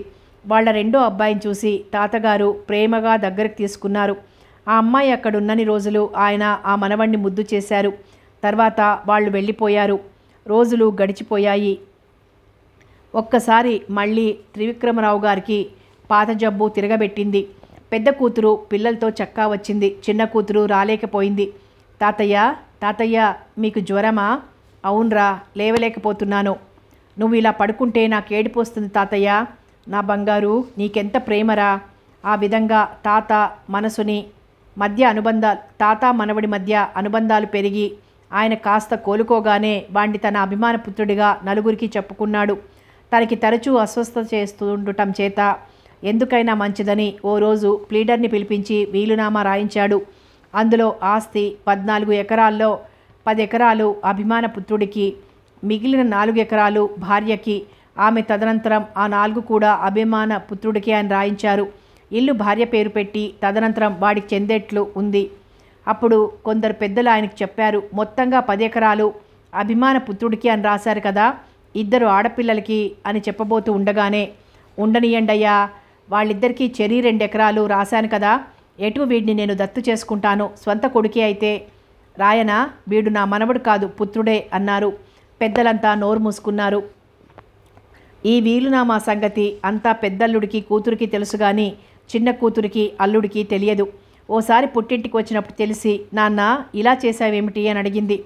వాళ్ళ రెండో అబ్బాయిని చూసి తాతగారు ప్రేమగా దగ్గరకు తీసుకున్నారు ఆ అమ్మాయి అక్కడున్నని రోజులు ఆయన ఆ మనవణ్ణి ముద్దు చేశారు తర్వాత వాళ్ళు వెళ్ళిపోయారు రోజులు గడిచిపోయాయి ఒక్కసారి మళ్ళీ త్రివిక్రమరావు గారికి పాత జబ్బు తిరగబెట్టింది పెద్ద కూతురు పిల్లలతో చక్కా వచ్చింది చిన్న కూతురు రాలేకపోయింది తాతయ్య తాతయ్య మీకు జ్వరమా అవునరా లేవలేకపోతున్నాను నువ్వు ఇలా పడుకుంటే నాకు ఏడిపోస్తుంది తాతయ్య నా బంగారు నీకెంత ప్రేమరా ఆ విధంగా తాత మనసుని మధ్య అనుబంధ తాత మనవడి మధ్య అనుబంధాలు పెరిగి ఆయన కాస్త కోలుకోగానే వాణ్ణి తన అభిమాన పుత్రుడిగా నలుగురికి చెప్పుకున్నాడు తనకి తరచూ అస్వస్థ చేస్తుండటం చేత ఎందుకైనా మంచిదని ఓ రోజు ప్లీడర్ని పిలిపించి వీలునామా రాయించాడు అందులో ఆస్తి పద్నాలుగు ఎకరాల్లో పది ఎకరాలు అభిమాన పుత్రుడికి మిగిలిన నాలుగు ఎకరాలు భార్యకి ఆమె తదనంతరం ఆ నాలుగు కూడా అభిమాన పుత్రుడికే అని రాయించారు ఇల్లు భార్య పేరు పెట్టి తదనంతరం వాడికి చెందేట్లు ఉంది అప్పుడు కొందరు పెద్దలు ఆయనకు చెప్పారు మొత్తంగా పది ఎకరాలు అభిమాన పుత్రుడికి అని రాశారు కదా ఇద్దరు ఆడపిల్లలకి అని చెప్పబోతూ ఉండగానే ఉండనియండయ్యా వాళ్ళిద్దరికీ చెరి రెండు ఎకరాలు రాశాను కదా ఎటు వీడిని నేను దత్తు చేసుకుంటాను స్వంత కొడుకి అయితే రాయనా వీడు నా మనవడు కాదు పుత్రుడే అన్నారు పెద్దలంతా నోరు మూసుకున్నారు ఈ వీలునామా సంగతి అంతా పెద్దల్లుడికి కూతురికి తెలుసు కానీ చిన్న కూతురికి అల్లుడికి తెలియదు ఓసారి పుట్టింటికి వచ్చినప్పుడు తెలిసి నాన్న ఇలా చేశావేమిటి అని అడిగింది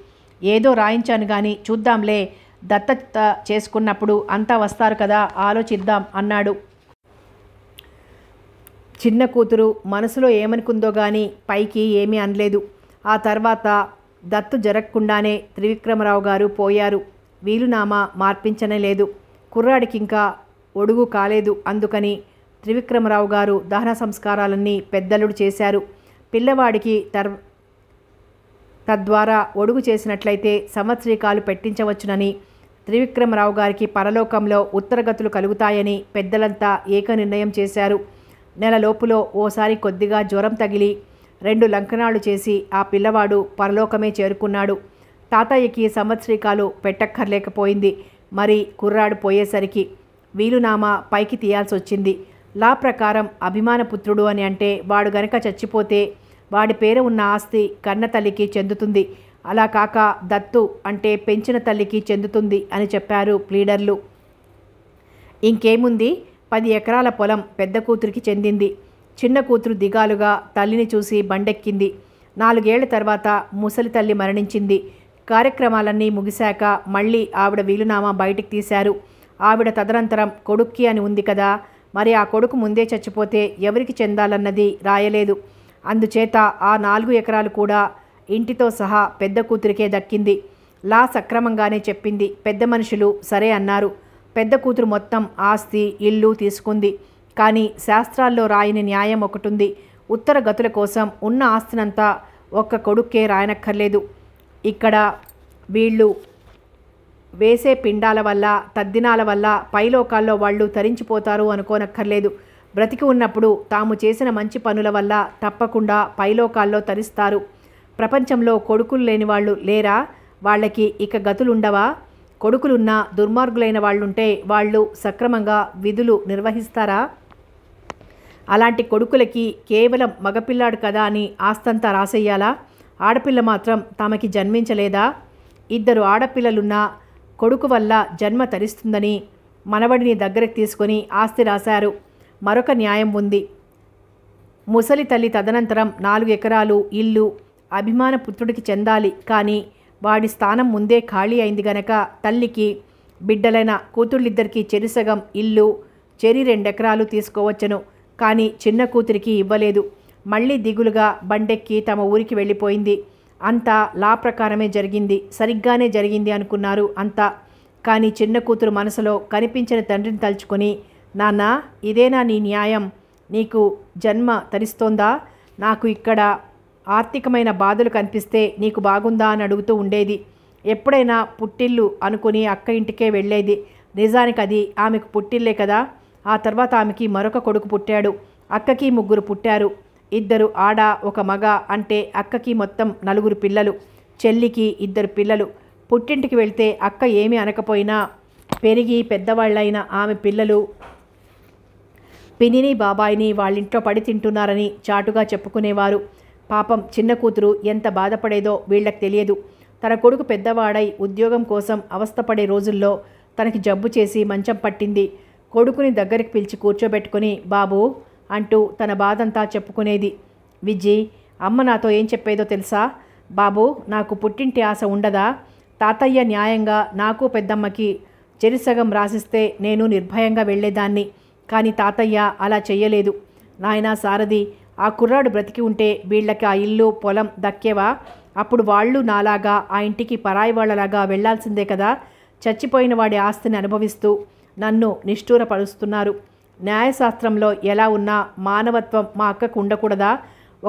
ఏదో రాయించాను కానీ చూద్దాంలే దత్తత చేసుకున్నప్పుడు అంతా వస్తారు కదా ఆలోచిద్దాం అన్నాడు చిన్న కూతురు మనసులో ఏమనుకుందో కానీ పైకి ఏమీ అనలేదు ఆ తర్వాత దత్తు జరగకుండానే త్రివిక్రమరావు గారు పోయారు వీలునామా మార్పించనే లేదు కుర్రాడికి ఇంకా ఒడుగు కాలేదు అందుకని త్రివిక్రమరావు గారు దహన సంస్కారాలన్నీ పెద్దలుడు చేశారు పిల్లవాడికి తర్ తద్వారా ఒడుగు చేసినట్లయితే సంవత్సరీకాలు పెట్టించవచ్చునని త్రివిక్రమరావు గారికి పరలోకంలో ఉత్తరగతులు కలుగుతాయని పెద్దలంతా ఏక నిర్ణయం చేశారు నెలలోపులో ఓసారి కొద్దిగా జ్వరం తగిలి రెండు లంకనాలు చేసి ఆ పిల్లవాడు పరలోకమే చేరుకున్నాడు తాతయ్యకి సంవత్సరీకాలు పెట్టక్కర్లేకపోయింది మరి కుర్రాడు పోయేసరికి వీలునామా పైకి తీయాల్సి వచ్చింది లా ప్రకారం అభిమానపుత్రుడు అని అంటే వాడు గనక చచ్చిపోతే వాడి పేరు ఉన్న ఆస్తి కన్న తల్లికి చెందుతుంది అలా కాక దత్తు అంటే పెంచిన తల్లికి చెందుతుంది అని చెప్పారు ప్లీడర్లు ఇంకేముంది పది ఎకరాల పొలం పెద్ద కూతురికి చెందింది చిన్న కూతురు దిగాలుగా తల్లిని చూసి బండెక్కింది నాలుగేళ్ల తర్వాత ముసలి తల్లి మరణించింది కార్యక్రమాలన్నీ ముగిశాక మళ్ళీ ఆవిడ వీలునామా బయటికి తీశారు ఆవిడ తదనంతరం కొడుక్కి అని ఉంది కదా మరి ఆ కొడుకు ముందే చచ్చిపోతే ఎవరికి చెందాలన్నది రాయలేదు అందుచేత ఆ నాలుగు ఎకరాలు కూడా ఇంటితో సహా పెద్ద కూతురికే దక్కింది లా సక్రమంగానే చెప్పింది పెద్ద మనుషులు సరే అన్నారు పెద్ద కూతురు మొత్తం ఆస్తి ఇల్లు తీసుకుంది కానీ శాస్త్రాల్లో రాయని న్యాయం ఒకటుంది ఉత్తర గతుల కోసం ఉన్న ఆస్తినంతా ఒక్క కొడుక్కే రాయనక్కర్లేదు ఇక్కడ వీళ్ళు వేసే పిండాల వల్ల తద్దినాల వల్ల పైలోకాల్లో వాళ్ళు తరించిపోతారు అనుకోనక్కర్లేదు బ్రతికి ఉన్నప్పుడు తాము చేసిన మంచి పనుల వల్ల తప్పకుండా పైలోకాల్లో తరిస్తారు ప్రపంచంలో కొడుకులు లేని వాళ్ళు లేరా వాళ్ళకి ఇక గతులుండవా కొడుకులున్న దుర్మార్గులైన వాళ్ళుంటే వాళ్ళు సక్రమంగా విధులు నిర్వహిస్తారా అలాంటి కొడుకులకి కేవలం మగపిల్లాడు కదా అని ఆస్తంతా రాసేయాలా ఆడపిల్ల మాత్రం తమకి జన్మించలేదా ఇద్దరు ఆడపిల్లలున్న కొడుకు వల్ల జన్మ తరిస్తుందని మనవడిని దగ్గరకు తీసుకొని ఆస్తి రాశారు మరొక న్యాయం ఉంది ముసలి తల్లి తదనంతరం నాలుగు ఎకరాలు ఇల్లు అభిమాన పుత్రుడికి చెందాలి కానీ వాడి స్థానం ముందే ఖాళీ అయింది గనక తల్లికి బిడ్డలైన కూతుళ్ళిద్దరికీ చెరిసగం ఇల్లు చెరి రెండెకరాలు తీసుకోవచ్చును కానీ చిన్న కూతురికి ఇవ్వలేదు మళ్ళీ దిగులుగా బండెక్కి తమ ఊరికి వెళ్ళిపోయింది అంతా లా ప్రకారమే జరిగింది సరిగ్గానే జరిగింది అనుకున్నారు అంతా కానీ చిన్న కూతురు మనసులో కనిపించిన తండ్రిని తలుచుకొని నాన్న ఇదేనా నీ న్యాయం నీకు జన్మ తరిస్తోందా నాకు ఇక్కడ ఆర్థికమైన బాధలు కనిపిస్తే నీకు బాగుందా అని అడుగుతూ ఉండేది ఎప్పుడైనా పుట్టిల్లు అనుకుని అక్క ఇంటికే వెళ్ళేది నిజానికి అది ఆమెకు పుట్టిల్లే కదా ఆ తర్వాత ఆమెకి మరొక కొడుకు పుట్టాడు అక్కకి ముగ్గురు పుట్టారు ఇద్దరు ఆడ ఒక మగ అంటే అక్కకి మొత్తం నలుగురు పిల్లలు చెల్లికి ఇద్దరు పిల్లలు పుట్టింటికి వెళ్తే అక్క ఏమి అనకపోయినా పెరిగి పెద్దవాళ్ళైన ఆమె పిల్లలు పినిని బాబాయిని వాళ్ళింట్లో పడి తింటున్నారని చాటుగా చెప్పుకునేవారు పాపం చిన్న కూతురు ఎంత బాధపడేదో వీళ్ళకి తెలియదు తన కొడుకు పెద్దవాడై ఉద్యోగం కోసం అవస్థపడే రోజుల్లో తనకి జబ్బు చేసి మంచం పట్టింది కొడుకుని దగ్గరికి పిలిచి కూర్చోబెట్టుకుని బాబు అంటూ తన బాధంతా చెప్పుకునేది విజ్జి అమ్మ నాతో ఏం చెప్పేదో తెలుసా బాబు నాకు పుట్టింటి ఆశ ఉండదా తాతయ్య న్యాయంగా నాకు పెద్దమ్మకి చెరిసగం రాసిస్తే నేను నిర్భయంగా వెళ్ళేదాన్ని కానీ తాతయ్య అలా చెయ్యలేదు నాయన సారథి ఆ కుర్రాడు బ్రతికి ఉంటే వీళ్ళకి ఆ ఇల్లు పొలం దక్కేవా అప్పుడు వాళ్ళు నాలాగా ఆ ఇంటికి పరాయి వాళ్ళలాగా వెళ్లాల్సిందే కదా చచ్చిపోయిన వాడి ఆస్తిని అనుభవిస్తూ నన్ను నిష్ఠూరపరుస్తున్నారు న్యాయశాస్త్రంలో ఎలా ఉన్నా మానవత్వం మా అక్కకు ఉండకూడదా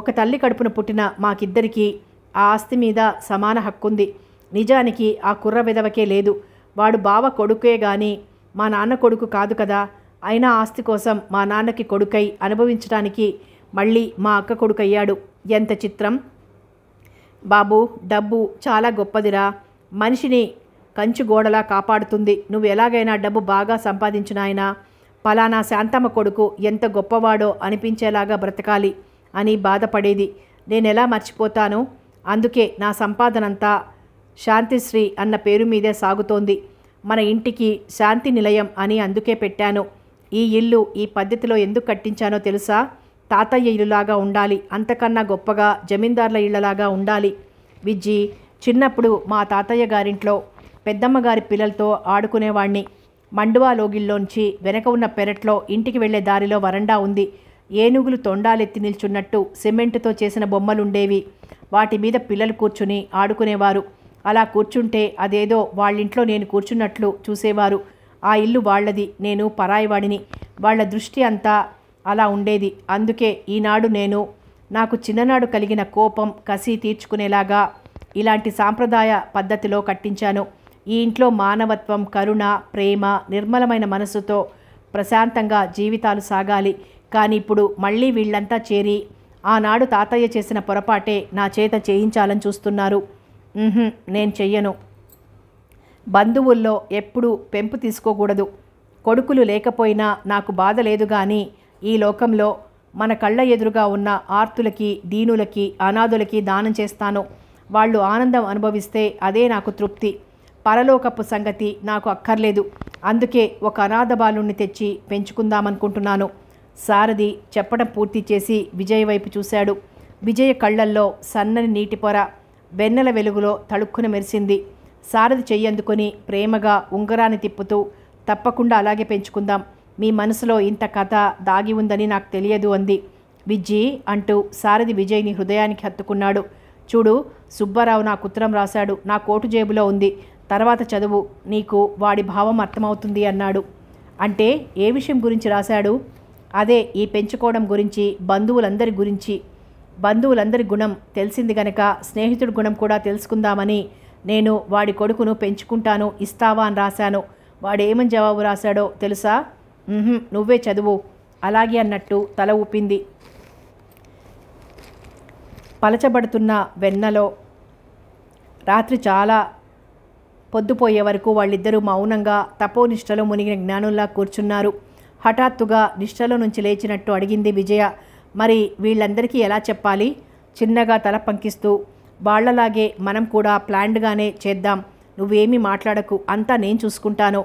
ఒక తల్లి కడుపున పుట్టిన మాకిద్దరికీ ఆ ఆస్తి మీద సమాన హక్కుంది నిజానికి ఆ కుర్ర విధవకే లేదు వాడు బావ కొడుకే గాని మా నాన్న కొడుకు కాదు కదా అయినా ఆస్తి కోసం మా నాన్నకి కొడుకై అనుభవించడానికి మళ్ళీ మా అక్క కొడుకయ్యాడు ఎంత చిత్రం బాబు డబ్బు చాలా గొప్పదిరా మనిషిని కంచు గోడలా కాపాడుతుంది నువ్వు ఎలాగైనా డబ్బు బాగా సంపాదించినాయనా పలానా శాంతమ్మ కొడుకు ఎంత గొప్పవాడో అనిపించేలాగా బ్రతకాలి అని బాధపడేది నేనెలా మర్చిపోతాను అందుకే నా సంపాదనంతా శాంతిశ్రీ అన్న పేరు మీదే సాగుతోంది మన ఇంటికి శాంతి నిలయం అని అందుకే పెట్టాను ఈ ఇల్లు ఈ పద్ధతిలో ఎందుకు కట్టించానో తెలుసా తాతయ్య ఇల్లులాగా ఉండాలి అంతకన్నా గొప్పగా జమీందార్ల ఇళ్లలాగా ఉండాలి విజ్జి చిన్నప్పుడు మా తాతయ్య గారింట్లో పెద్దమ్మ గారి పిల్లలతో ఆడుకునేవాణ్ణి మండువా లోగిల్లోంచి వెనక ఉన్న పెరట్లో ఇంటికి వెళ్లే దారిలో వరండా ఉంది ఏనుగులు తొండాలెత్తి నిల్చున్నట్టు సిమెంటుతో చేసిన బొమ్మలుండేవి వాటి మీద పిల్లలు కూర్చుని ఆడుకునేవారు అలా కూర్చుంటే అదేదో వాళ్ళింట్లో నేను కూర్చున్నట్లు చూసేవారు ఆ ఇల్లు వాళ్ళది నేను పరాయివాడిని వాళ్ళ దృష్టి అంతా అలా ఉండేది అందుకే ఈనాడు నేను నాకు చిన్ననాడు కలిగిన కోపం కసి తీర్చుకునేలాగా ఇలాంటి సాంప్రదాయ పద్ధతిలో కట్టించాను ఈ ఇంట్లో మానవత్వం కరుణ ప్రేమ నిర్మలమైన మనసుతో ప్రశాంతంగా జీవితాలు సాగాలి కానీ ఇప్పుడు మళ్ళీ వీళ్ళంతా చేరి ఆనాడు తాతయ్య చేసిన పొరపాటే నా చేత చేయించాలని చూస్తున్నారు నేను చెయ్యను బంధువుల్లో ఎప్పుడూ పెంపు తీసుకోకూడదు కొడుకులు లేకపోయినా నాకు బాధ లేదు కానీ ఈ లోకంలో మన కళ్ళ ఎదురుగా ఉన్న ఆర్తులకి దీనులకి అనాథులకి దానం చేస్తాను వాళ్ళు ఆనందం అనుభవిస్తే అదే నాకు తృప్తి పరలోకపు సంగతి నాకు అక్కర్లేదు అందుకే ఒక అనాథ బాలుణ్ణి తెచ్చి పెంచుకుందామనుకుంటున్నాను సారథి చెప్పడం పూర్తి చేసి విజయ్ వైపు చూశాడు విజయ కళ్ళల్లో సన్నని నీటి పొర వెన్నెల వెలుగులో తళుక్కున మెరిసింది సారథి చెయ్యందుకొని ప్రేమగా ఉంగరాన్ని తిప్పుతూ తప్పకుండా అలాగే పెంచుకుందాం మీ మనసులో ఇంత కథ దాగి ఉందని నాకు తెలియదు అంది విజ్జి అంటూ సారథి విజయ్ని హృదయానికి హత్తుకున్నాడు చూడు సుబ్బారావు నాకు ఉత్తరం రాశాడు నా కోటు జేబులో ఉంది తర్వాత చదువు నీకు వాడి భావం అర్థమవుతుంది అన్నాడు అంటే ఏ విషయం గురించి రాశాడు అదే ఈ పెంచుకోవడం గురించి బంధువులందరి గురించి బంధువులందరి గుణం తెలిసింది గనక స్నేహితుడి గుణం కూడా తెలుసుకుందామని నేను వాడి కొడుకును పెంచుకుంటాను ఇస్తావా అని రాశాను వాడేమని జవాబు రాశాడో తెలుసా నువ్వే చదువు అలాగే అన్నట్టు తల ఊపింది పలచబడుతున్న వెన్నలో రాత్రి చాలా పొద్దుపోయే వరకు వాళ్ళిద్దరూ మౌనంగా తపోనిష్టలో మునిగిన జ్ఞానుల్లా కూర్చున్నారు హఠాత్తుగా నిష్టలో నుంచి లేచినట్టు అడిగింది విజయ మరి వీళ్ళందరికీ ఎలా చెప్పాలి చిన్నగా తల పంకిస్తూ వాళ్లలాగే మనం కూడా ప్లాన్డ్గానే చేద్దాం నువ్వేమీ మాట్లాడకు అంతా నేను చూసుకుంటాను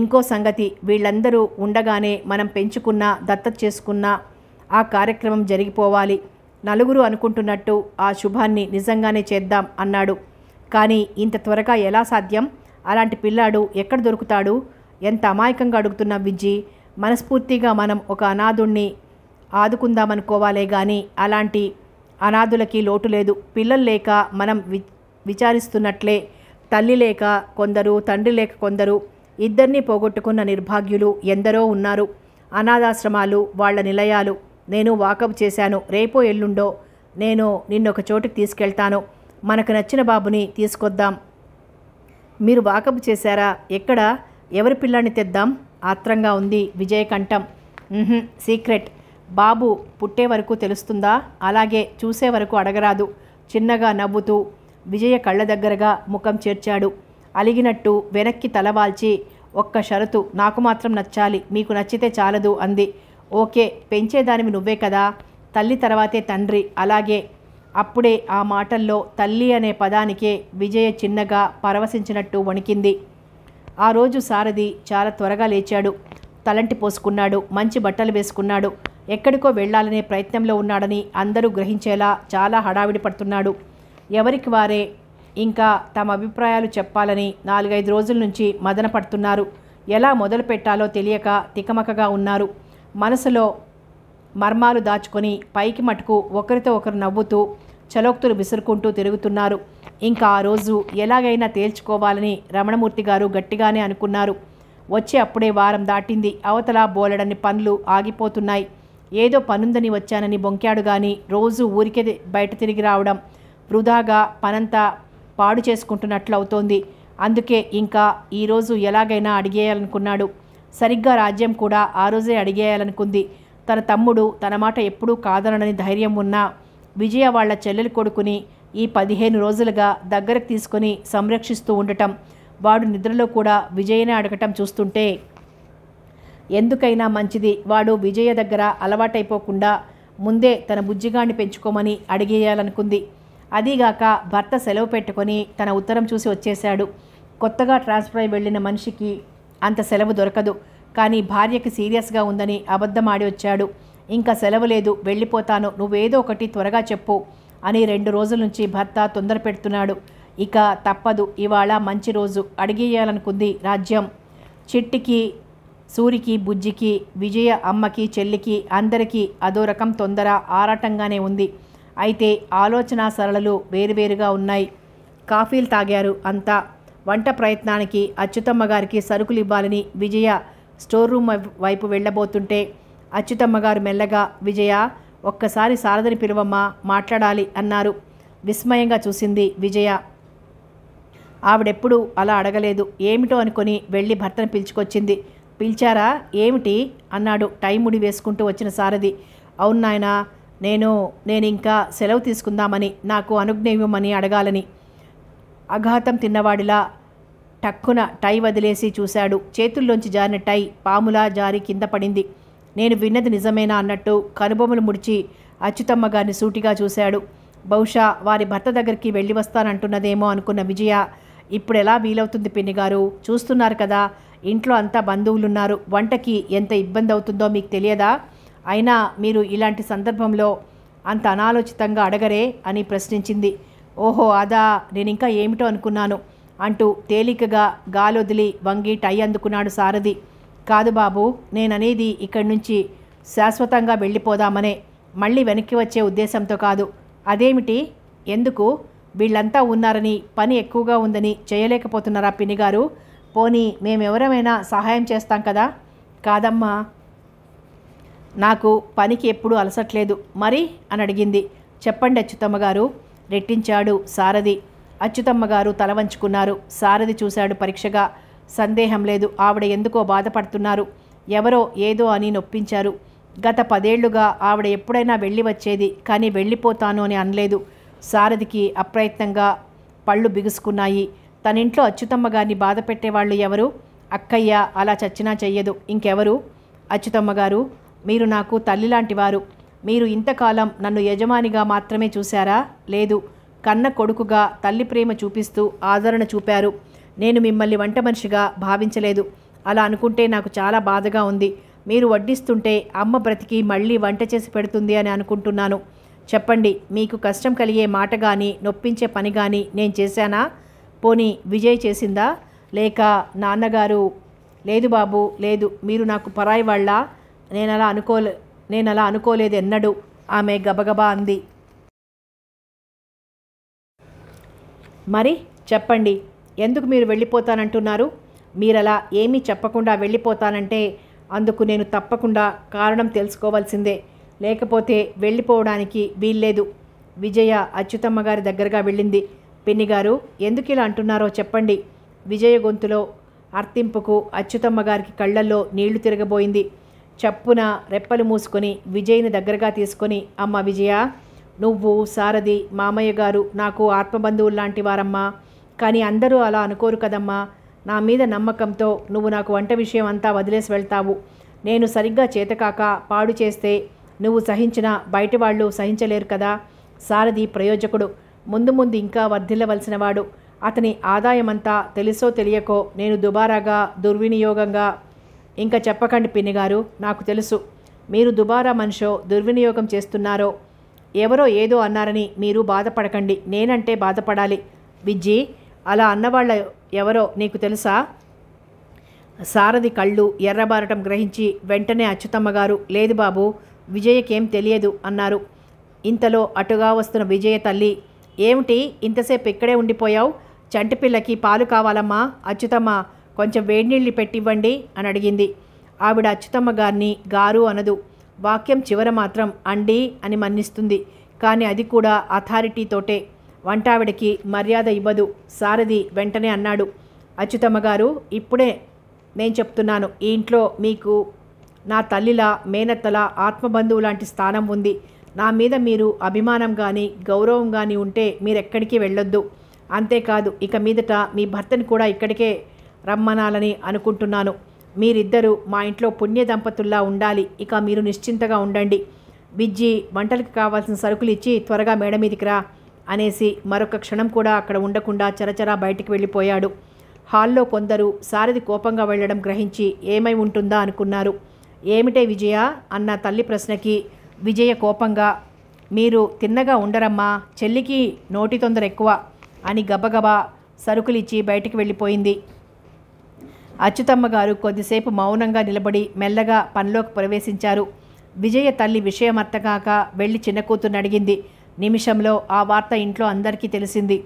ఇంకో సంగతి వీళ్ళందరూ ఉండగానే మనం పెంచుకున్న దత్తత చేసుకున్న ఆ కార్యక్రమం జరిగిపోవాలి నలుగురు అనుకుంటున్నట్టు ఆ శుభాన్ని నిజంగానే చేద్దాం అన్నాడు కానీ ఇంత త్వరగా ఎలా సాధ్యం అలాంటి పిల్లాడు ఎక్కడ దొరుకుతాడు ఎంత అమాయకంగా అడుగుతున్న విజ్జి మనస్ఫూర్తిగా మనం ఒక అనాథుణ్ణి ఆదుకుందామనుకోవాలే కానీ అలాంటి అనాథులకి లోటు లేదు పిల్లలు లేక మనం వి విచారిస్తున్నట్లే తల్లి లేక కొందరు తండ్రి లేక కొందరు ఇద్దరిని పోగొట్టుకున్న నిర్భాగ్యులు ఎందరో ఉన్నారు అనాథాశ్రమాలు వాళ్ల నిలయాలు నేను వాకప్ చేశాను రేపో ఎల్లుండో నేను నిన్నొక చోటుకి తీసుకెళ్తాను మనకు నచ్చిన బాబుని తీసుకొద్దాం మీరు వాకపు చేశారా ఎక్కడ ఎవరి పిల్లాన్ని తెద్దాం ఆత్రంగా ఉంది విజయకంఠం సీక్రెట్ బాబు పుట్టే వరకు తెలుస్తుందా అలాగే చూసే వరకు అడగరాదు చిన్నగా నవ్వుతూ విజయ కళ్ళ దగ్గరగా ముఖం చేర్చాడు అలిగినట్టు వెనక్కి తలవాల్చి ఒక్క షరతు నాకు మాత్రం నచ్చాలి మీకు నచ్చితే చాలదు అంది ఓకే పెంచేదానివి నువ్వే కదా తల్లి తర్వాతే తండ్రి అలాగే అప్పుడే ఆ మాటల్లో తల్లి అనే పదానికే విజయ చిన్నగా పరవశించినట్టు వణికింది ఆ రోజు సారథి చాలా త్వరగా లేచాడు తలంటి పోసుకున్నాడు మంచి బట్టలు వేసుకున్నాడు ఎక్కడికో వెళ్లాలనే ప్రయత్నంలో ఉన్నాడని అందరూ గ్రహించేలా చాలా హడావిడి పడుతున్నాడు ఎవరికి వారే ఇంకా తమ అభిప్రాయాలు చెప్పాలని నాలుగైదు రోజుల నుంచి మదన పడుతున్నారు ఎలా మొదలు పెట్టాలో తెలియక తికమకగా ఉన్నారు మనసులో మర్మాలు దాచుకొని పైకి మటుకు ఒకరితో ఒకరు నవ్వుతూ చలోక్తులు విసురుకుంటూ తిరుగుతున్నారు ఇంకా ఆ రోజు ఎలాగైనా తేల్చుకోవాలని రమణమూర్తి గారు గట్టిగానే అనుకున్నారు వచ్చే అప్పుడే వారం దాటింది అవతల బోలెడని పనులు ఆగిపోతున్నాయి ఏదో పనుందని వచ్చానని బొంకాడు కానీ రోజు ఊరికే బయట తిరిగి రావడం వృధాగా పనంతా పాడు చేసుకుంటున్నట్లు అవుతోంది అందుకే ఇంకా ఈరోజు ఎలాగైనా అడిగేయాలనుకున్నాడు సరిగ్గా రాజ్యం కూడా ఆ రోజే అడిగేయాలనుకుంది తన తమ్ముడు తన మాట ఎప్పుడూ కాదనని ధైర్యం ఉన్నా విజయ వాళ్ల చెల్లెలు కొడుకుని ఈ పదిహేను రోజులుగా దగ్గరకు తీసుకొని సంరక్షిస్తూ ఉండటం వాడు నిద్రలో కూడా విజయనే అడగటం చూస్తుంటే ఎందుకైనా మంచిది వాడు విజయ దగ్గర అలవాటైపోకుండా ముందే తన బుజ్జిగాన్ని పెంచుకోమని అడిగేయాలనుకుంది అదీగాక భర్త సెలవు పెట్టుకొని తన ఉత్తరం చూసి వచ్చేశాడు కొత్తగా ట్రాన్స్ఫర్ అయి వెళ్ళిన మనిషికి అంత సెలవు దొరకదు కానీ భార్యకి సీరియస్గా ఉందని అబద్ధమాడి వచ్చాడు ఇంకా సెలవు లేదు వెళ్ళిపోతాను నువ్వేదో ఒకటి త్వరగా చెప్పు అని రెండు రోజుల నుంచి భర్త తొందర పెడుతున్నాడు ఇక తప్పదు ఇవాళ మంచి రోజు అడిగేయాలనుకుంది రాజ్యం చిట్టికి సూరికి బుజ్జికి విజయ అమ్మకి చెల్లికి అందరికీ అదో రకం తొందర ఆరాటంగానే ఉంది అయితే ఆలోచన సరళలు వేరువేరుగా ఉన్నాయి కాఫీలు తాగారు అంతా వంట ప్రయత్నానికి అచ్యుతమ్మ గారికి సరుకులు ఇవ్వాలని విజయ స్టోర్ రూమ్ వైపు వెళ్ళబోతుంటే అచ్యుతమ్మ గారు మెల్లగా విజయ ఒక్కసారి సారథిని పిలువమ్మా మాట్లాడాలి అన్నారు విస్మయంగా చూసింది విజయ ఆవిడెప్పుడు అలా అడగలేదు ఏమిటో అనుకుని వెళ్ళి భర్తను పిలుచుకొచ్చింది పిలిచారా ఏమిటి అన్నాడు టైం ముడి వేసుకుంటూ వచ్చిన సారథి అవును నాయన నేను నేను ఇంకా సెలవు తీసుకుందామని నాకు అనుజ్ఞేయమని అడగాలని అఘాతం తిన్నవాడిలా టక్కున టై వదిలేసి చూశాడు చేతుల్లోంచి జారిన టై పాములా జారి కింద పడింది నేను విన్నది నిజమేనా అన్నట్టు కనుబొమ్మలు ముడిచి అచ్యుతమ్మ గారిని సూటిగా చూశాడు బహుశా వారి భర్త దగ్గరికి వెళ్ళి వస్తానంటున్నదేమో అనుకున్న విజయ ఇప్పుడు ఎలా వీలవుతుంది పిన్ని గారు చూస్తున్నారు కదా ఇంట్లో అంతా బంధువులున్నారు వంటకి ఎంత ఇబ్బంది అవుతుందో మీకు తెలియదా అయినా మీరు ఇలాంటి సందర్భంలో అంత అనాలోచితంగా అడగరే అని ప్రశ్నించింది ఓహో అదా నేను ఇంకా ఏమిటో అనుకున్నాను అంటూ తేలికగా గాలొదిలి వంగి టై అందుకున్నాడు సారథి కాదు బాబు నేననేది ఇక్కడి నుంచి శాశ్వతంగా వెళ్ళిపోదామనే మళ్ళీ వెనక్కి వచ్చే ఉద్దేశంతో కాదు అదేమిటి ఎందుకు వీళ్ళంతా ఉన్నారని పని ఎక్కువగా ఉందని చేయలేకపోతున్నారా పినిగారు పోనీ మేమెవరమైనా సహాయం చేస్తాం కదా కాదమ్మా నాకు పనికి ఎప్పుడూ అలసట్లేదు మరి అని అడిగింది చెప్పండి అచ్యుతమ్మ గారు రెట్టించాడు సారథి అచ్యుతమ్మ గారు తల వంచుకున్నారు సారథి చూశాడు పరీక్షగా సందేహం లేదు ఆవిడ ఎందుకో బాధపడుతున్నారు ఎవరో ఏదో అని నొప్పించారు గత పదేళ్లుగా ఆవిడ ఎప్పుడైనా వెళ్ళి వచ్చేది కానీ వెళ్ళిపోతాను అని అనలేదు సారథికి అప్రయత్నంగా పళ్ళు బిగుసుకున్నాయి తనింట్లో అచ్యుతమ్మ గారిని బాధ పెట్టేవాళ్ళు ఎవరు అక్కయ్య అలా చచ్చినా చెయ్యదు ఇంకెవరు అచ్యుతమ్మ గారు మీరు నాకు తల్లి లాంటివారు మీరు ఇంతకాలం నన్ను యజమానిగా మాత్రమే చూశారా లేదు కన్న కొడుకుగా తల్లి ప్రేమ చూపిస్తూ ఆదరణ చూపారు నేను మిమ్మల్ని వంట మనిషిగా భావించలేదు అలా అనుకుంటే నాకు చాలా బాధగా ఉంది మీరు వడ్డిస్తుంటే అమ్మ బ్రతికి మళ్ళీ వంట చేసి పెడుతుంది అని అనుకుంటున్నాను చెప్పండి మీకు కష్టం కలిగే మాట కానీ నొప్పించే పని కానీ నేను చేశానా పోనీ విజయ్ చేసిందా లేక నాన్నగారు లేదు బాబు లేదు మీరు నాకు పరాయి వాళ్ళ నేను అలా అనుకోలే నేను అలా అనుకోలేదు ఎన్నడూ ఆమె గబగబా అంది మరి చెప్పండి ఎందుకు మీరు వెళ్ళిపోతానంటున్నారు మీరలా ఏమీ చెప్పకుండా వెళ్ళిపోతానంటే అందుకు నేను తప్పకుండా కారణం తెలుసుకోవాల్సిందే లేకపోతే వెళ్ళిపోవడానికి వీల్లేదు విజయ అచ్యుతమ్మ గారి దగ్గరగా వెళ్ళింది పిన్నిగారు ఎందుకు ఇలా అంటున్నారో చెప్పండి విజయ గొంతులో అర్తింపుకు అచ్యుతమ్మ గారికి కళ్ళల్లో నీళ్లు తిరగబోయింది చప్పున రెప్పలు మూసుకొని విజయ్ని దగ్గరగా తీసుకొని అమ్మ విజయ నువ్వు సారథి మామయ్య గారు నాకు ఆత్మబంధువులు లాంటి వారమ్మా కానీ అందరూ అలా అనుకోరు కదమ్మా నా మీద నమ్మకంతో నువ్వు నాకు వంట విషయం అంతా వదిలేసి వెళ్తావు నేను సరిగ్గా చేతకాక పాడు చేస్తే నువ్వు సహించిన బయట వాళ్ళు సహించలేరు కదా సారథి ప్రయోజకుడు ముందు ముందు ఇంకా వర్ధిల్లవలసినవాడు అతని ఆదాయమంతా తెలుసో తెలియకో నేను దుబారాగా దుర్వినియోగంగా ఇంకా చెప్పకండి పిన్నిగారు నాకు తెలుసు మీరు దుబారా మనిషో దుర్వినియోగం చేస్తున్నారో ఎవరో ఏదో అన్నారని మీరు బాధపడకండి నేనంటే బాధపడాలి విజ్జి అలా అన్నవాళ్ళ ఎవరో నీకు తెలుసా సారథి కళ్ళు ఎర్రబారటం గ్రహించి వెంటనే అచ్చుతమ్మ గారు లేదు బాబు విజయకేం తెలియదు అన్నారు ఇంతలో అటుగా వస్తున్న విజయ తల్లి ఏమిటి ఇంతసేపు ఇక్కడే ఉండిపోయావు చంటిపిల్లకి పాలు కావాలమ్మా అచ్యుతమ్మ కొంచెం వేడినీళ్ళు పెట్టివ్వండి అని అడిగింది ఆవిడ అచ్యుతమ్మ గారిని గారు అనదు వాక్యం చివర మాత్రం అండి అని మన్నిస్తుంది కానీ అది కూడా అథారిటీతోటే వంటావిడకి మర్యాద ఇవ్వదు సారథి వెంటనే అన్నాడు అచ్యుతమ్మ గారు ఇప్పుడే నేను చెప్తున్నాను ఈ ఇంట్లో మీకు నా తల్లిలా మేనత్తల ఆత్మబంధువు లాంటి స్థానం ఉంది నా మీద మీరు అభిమానం కానీ గౌరవం కానీ ఉంటే మీరెక్కడికి వెళ్ళొద్దు అంతేకాదు ఇక మీదట మీ భర్తని కూడా ఇక్కడికే రమ్మనాలని అనుకుంటున్నాను మీరిద్దరూ మా ఇంట్లో పుణ్య దంపతుల్లా ఉండాలి ఇక మీరు నిశ్చింతగా ఉండండి విజ్జి వంటలకు కావాల్సిన సరుకులు ఇచ్చి త్వరగా మేడ మీదికి రా అనేసి మరొక క్షణం కూడా అక్కడ ఉండకుండా చరచరా బయటికి వెళ్ళిపోయాడు హాల్లో కొందరు సారథి కోపంగా వెళ్ళడం గ్రహించి ఏమై ఉంటుందా అనుకున్నారు ఏమిటే విజయ అన్న తల్లి ప్రశ్నకి విజయ కోపంగా మీరు తిన్నగా ఉండరమ్మా చెల్లికి నోటి తొందర ఎక్కువ అని గబగబా సరుకులిచ్చి బయటికి వెళ్ళిపోయింది అచ్యుతమ్మ గారు కొద్దిసేపు మౌనంగా నిలబడి మెల్లగా పనిలోకి ప్రవేశించారు విజయ తల్లి విషయమర్తగాక వెళ్ళి చిన్న కూతుర్ని అడిగింది నిమిషంలో ఆ వార్త ఇంట్లో అందరికీ తెలిసింది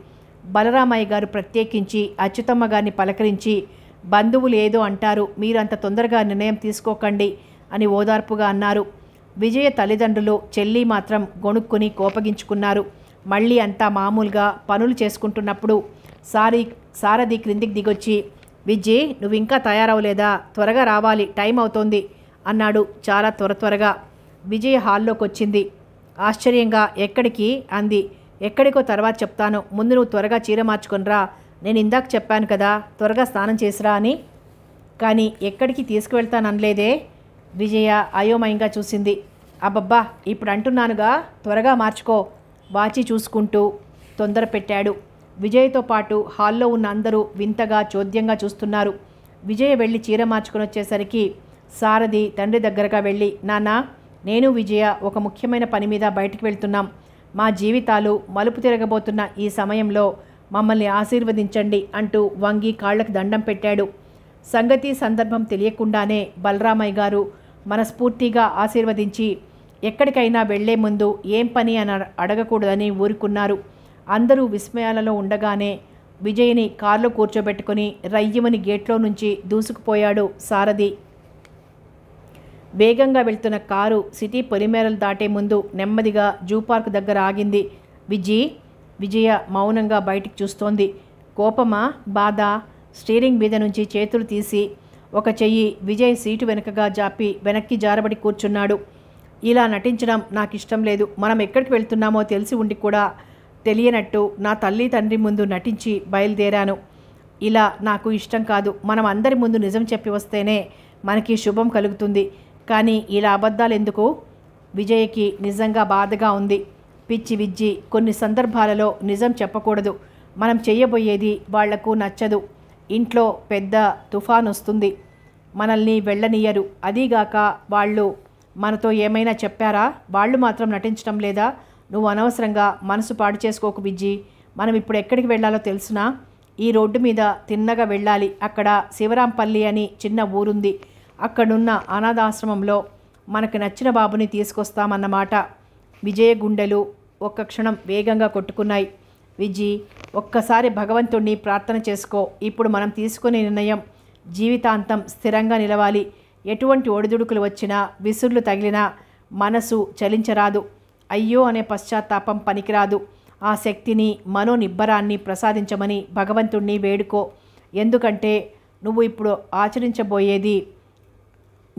బలరామయ్య గారు ప్రత్యేకించి అచ్యుతమ్మ గారిని పలకరించి బంధువులు ఏదో అంటారు మీరంత తొందరగా నిర్ణయం తీసుకోకండి అని ఓదార్పుగా అన్నారు విజయ తల్లిదండ్రులు చెల్లి మాత్రం గొణుక్కుని కోపగించుకున్నారు మళ్ళీ అంతా మామూలుగా పనులు చేసుకుంటున్నప్పుడు సారీ సారథి క్రిందికి దిగొచ్చి విజ్జి నువ్వు ఇంకా తయారవలేదా త్వరగా రావాలి టైం అవుతోంది అన్నాడు చాలా త్వర త్వరగా విజయ్ హాల్లోకి వచ్చింది ఆశ్చర్యంగా ఎక్కడికి అంది ఎక్కడికో తర్వాత చెప్తాను ముందు నువ్వు త్వరగా చీర మార్చుకునరా నేను ఇందాక చెప్పాను కదా త్వరగా స్నానం చేసిరా అని కానీ ఎక్కడికి తీసుకువెళ్తాననలేదే విజయ అయోమయంగా చూసింది అబ్బబ్బా ఇప్పుడు అంటున్నానుగా త్వరగా మార్చుకో వాచి చూసుకుంటూ తొందర పెట్టాడు విజయ్తో పాటు హాల్లో ఉన్న అందరూ వింతగా చోద్యంగా చూస్తున్నారు విజయ్ వెళ్ళి చీర మార్చుకుని వచ్చేసరికి సారథి తండ్రి దగ్గరగా వెళ్ళి నాన్న నేను విజయ ఒక ముఖ్యమైన పని మీద బయటికి వెళ్తున్నాం మా జీవితాలు మలుపు తిరగబోతున్న ఈ సమయంలో మమ్మల్ని ఆశీర్వదించండి అంటూ వంగి కాళ్లకు దండం పెట్టాడు సంగతి సందర్భం తెలియకుండానే బలరామయ్య గారు మనస్ఫూర్తిగా ఆశీర్వదించి ఎక్కడికైనా వెళ్లే ముందు ఏం పని అని అడగకూడదని ఊరుకున్నారు అందరూ విస్మయాలలో ఉండగానే విజయ్ని కారులో కూర్చోబెట్టుకుని రయ్యమని గేట్లో నుంచి దూసుకుపోయాడు సారథి వేగంగా వెళ్తున్న కారు సిటీ పొలిమేరలు దాటే ముందు నెమ్మదిగా జూ పార్క్ దగ్గర ఆగింది విజయ్ విజయ మౌనంగా బయటికి చూస్తోంది కోపమా బాధ స్టీరింగ్ మీద నుంచి చేతులు తీసి ఒక చెయ్యి విజయ్ సీటు వెనుకగా జాపి వెనక్కి జారబడి కూర్చున్నాడు ఇలా నటించడం నాకు ఇష్టం లేదు మనం ఎక్కడికి వెళ్తున్నామో తెలిసి ఉండి కూడా తెలియనట్టు నా తల్లి తండ్రి ముందు నటించి బయలుదేరాను ఇలా నాకు ఇష్టం కాదు మనం అందరి ముందు నిజం చెప్పి వస్తేనే మనకి శుభం కలుగుతుంది కానీ ఇలా అబద్ధాలు ఎందుకు విజయ్కి నిజంగా బాధగా ఉంది పిచ్చి విజ్జి కొన్ని సందర్భాలలో నిజం చెప్పకూడదు మనం చేయబోయేది వాళ్లకు నచ్చదు ఇంట్లో పెద్ద తుఫాన్ వస్తుంది మనల్ని వెళ్ళనీయరు అదీగాక వాళ్ళు మనతో ఏమైనా చెప్పారా వాళ్ళు మాత్రం నటించడం లేదా నువ్వు అనవసరంగా మనసు పాడు చేసుకోకు బిజ్జి మనం ఇప్పుడు ఎక్కడికి వెళ్ళాలో తెలుసునా ఈ రోడ్డు మీద తిన్నగా వెళ్ళాలి అక్కడ శివరాంపల్లి అని చిన్న ఊరుంది అక్కడున్న అనాథాశ్రమంలో మనకు నచ్చిన బాబుని తీసుకొస్తామన్నమాట విజయ గుండెలు ఒక్క క్షణం వేగంగా కొట్టుకున్నాయి విజి ఒక్కసారి భగవంతుణ్ణి ప్రార్థన చేసుకో ఇప్పుడు మనం తీసుకునే నిర్ణయం జీవితాంతం స్థిరంగా నిలవాలి ఎటువంటి ఒడిదుడుకులు వచ్చినా విసుర్లు తగిలినా మనసు చలించరాదు అయ్యో అనే పశ్చాత్తాపం పనికిరాదు ఆ శక్తిని మనోనిబ్బరాన్ని ప్రసాదించమని భగవంతుణ్ణి వేడుకో ఎందుకంటే నువ్వు ఇప్పుడు ఆచరించబోయేది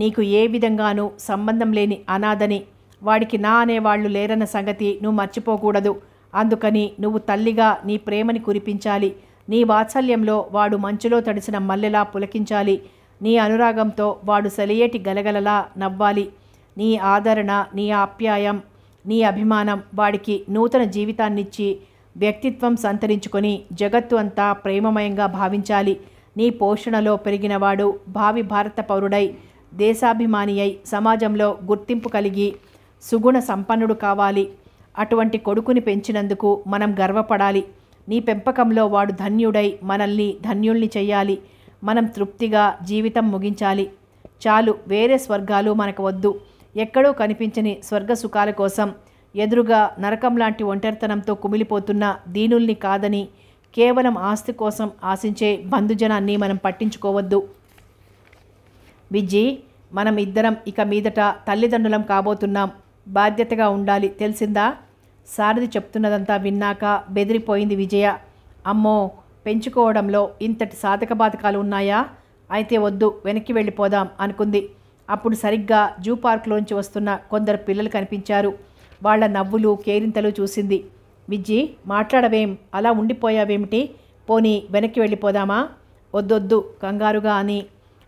నీకు ఏ విధంగానూ సంబంధం లేని అనాథని వాడికి నా అనేవాళ్లు లేరన్న సంగతి నువ్వు మర్చిపోకూడదు అందుకని నువ్వు తల్లిగా నీ ప్రేమని కురిపించాలి నీ వాత్సల్యంలో వాడు మంచులో తడిసిన మల్లెలా పులకించాలి నీ అనురాగంతో వాడు సెలయేటి గలగలలా నవ్వాలి నీ ఆదరణ నీ ఆప్యాయం నీ అభిమానం వాడికి నూతన జీవితాన్నిచ్చి వ్యక్తిత్వం సంతరించుకొని జగత్తు అంతా ప్రేమమయంగా భావించాలి నీ పోషణలో పెరిగినవాడు భావి భారత పౌరుడై దేశాభిమాని అయి సమాజంలో గుర్తింపు కలిగి సుగుణ సంపన్నుడు కావాలి అటువంటి కొడుకుని పెంచినందుకు మనం గర్వపడాలి నీ పెంపకంలో వాడు ధన్యుడై మనల్ని ధన్యుల్ని చేయాలి మనం తృప్తిగా జీవితం ముగించాలి చాలు వేరే స్వర్గాలు మనకు వద్దు ఎక్కడో కనిపించని స్వర్గ సుఖాల కోసం ఎదురుగా నరకం లాంటి ఒంటరితనంతో కుమిలిపోతున్న దీనుల్ని కాదని కేవలం ఆస్తి కోసం ఆశించే బంధుజనాన్ని మనం పట్టించుకోవద్దు విజ్జి మనం ఇద్దరం ఇక మీదట తల్లిదండ్రులం కాబోతున్నాం బాధ్యతగా ఉండాలి తెలిసిందా సారథి చెప్తున్నదంతా విన్నాక బెదిరిపోయింది విజయ అమ్మో పెంచుకోవడంలో ఇంతటి సాధక బాధకాలు ఉన్నాయా అయితే వద్దు వెనక్కి వెళ్ళిపోదాం అనుకుంది అప్పుడు సరిగ్గా జూ పార్క్లోంచి వస్తున్న కొందరు పిల్లలు కనిపించారు వాళ్ల నవ్వులు కేరింతలు చూసింది విజ్జి మాట్లాడవేం అలా ఉండిపోయావేమిటి పోనీ వెనక్కి వెళ్ళిపోదామా వద్దొద్దు కంగారుగా అని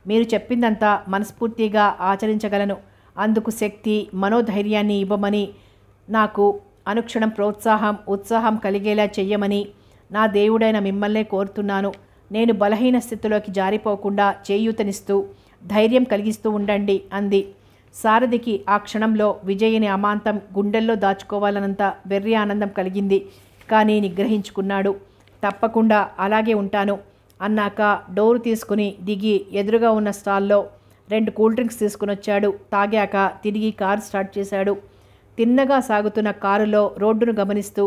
మీరు చెప్పిందంతా మనస్ఫూర్తిగా ఆచరించగలను అందుకు శక్తి మనోధైర్యాన్ని ఇవ్వమని నాకు అనుక్షణం ప్రోత్సాహం ఉత్సాహం కలిగేలా చెయ్యమని నా దేవుడైన మిమ్మల్నే కోరుతున్నాను నేను బలహీన స్థితిలోకి జారిపోకుండా చేయూతనిస్తూ ధైర్యం కలిగిస్తూ ఉండండి అంది సారథికి ఆ క్షణంలో విజయని అమాంతం గుండెల్లో దాచుకోవాలనంత వెర్రి ఆనందం కలిగింది కానీ నిగ్రహించుకున్నాడు తప్పకుండా అలాగే ఉంటాను అన్నాక డోరు తీసుకుని దిగి ఎదురుగా ఉన్న స్టాల్లో రెండు కూల్ డ్రింక్స్ వచ్చాడు తాగాక తిరిగి కారు స్టార్ట్ చేశాడు తిన్నగా సాగుతున్న కారులో రోడ్డును గమనిస్తూ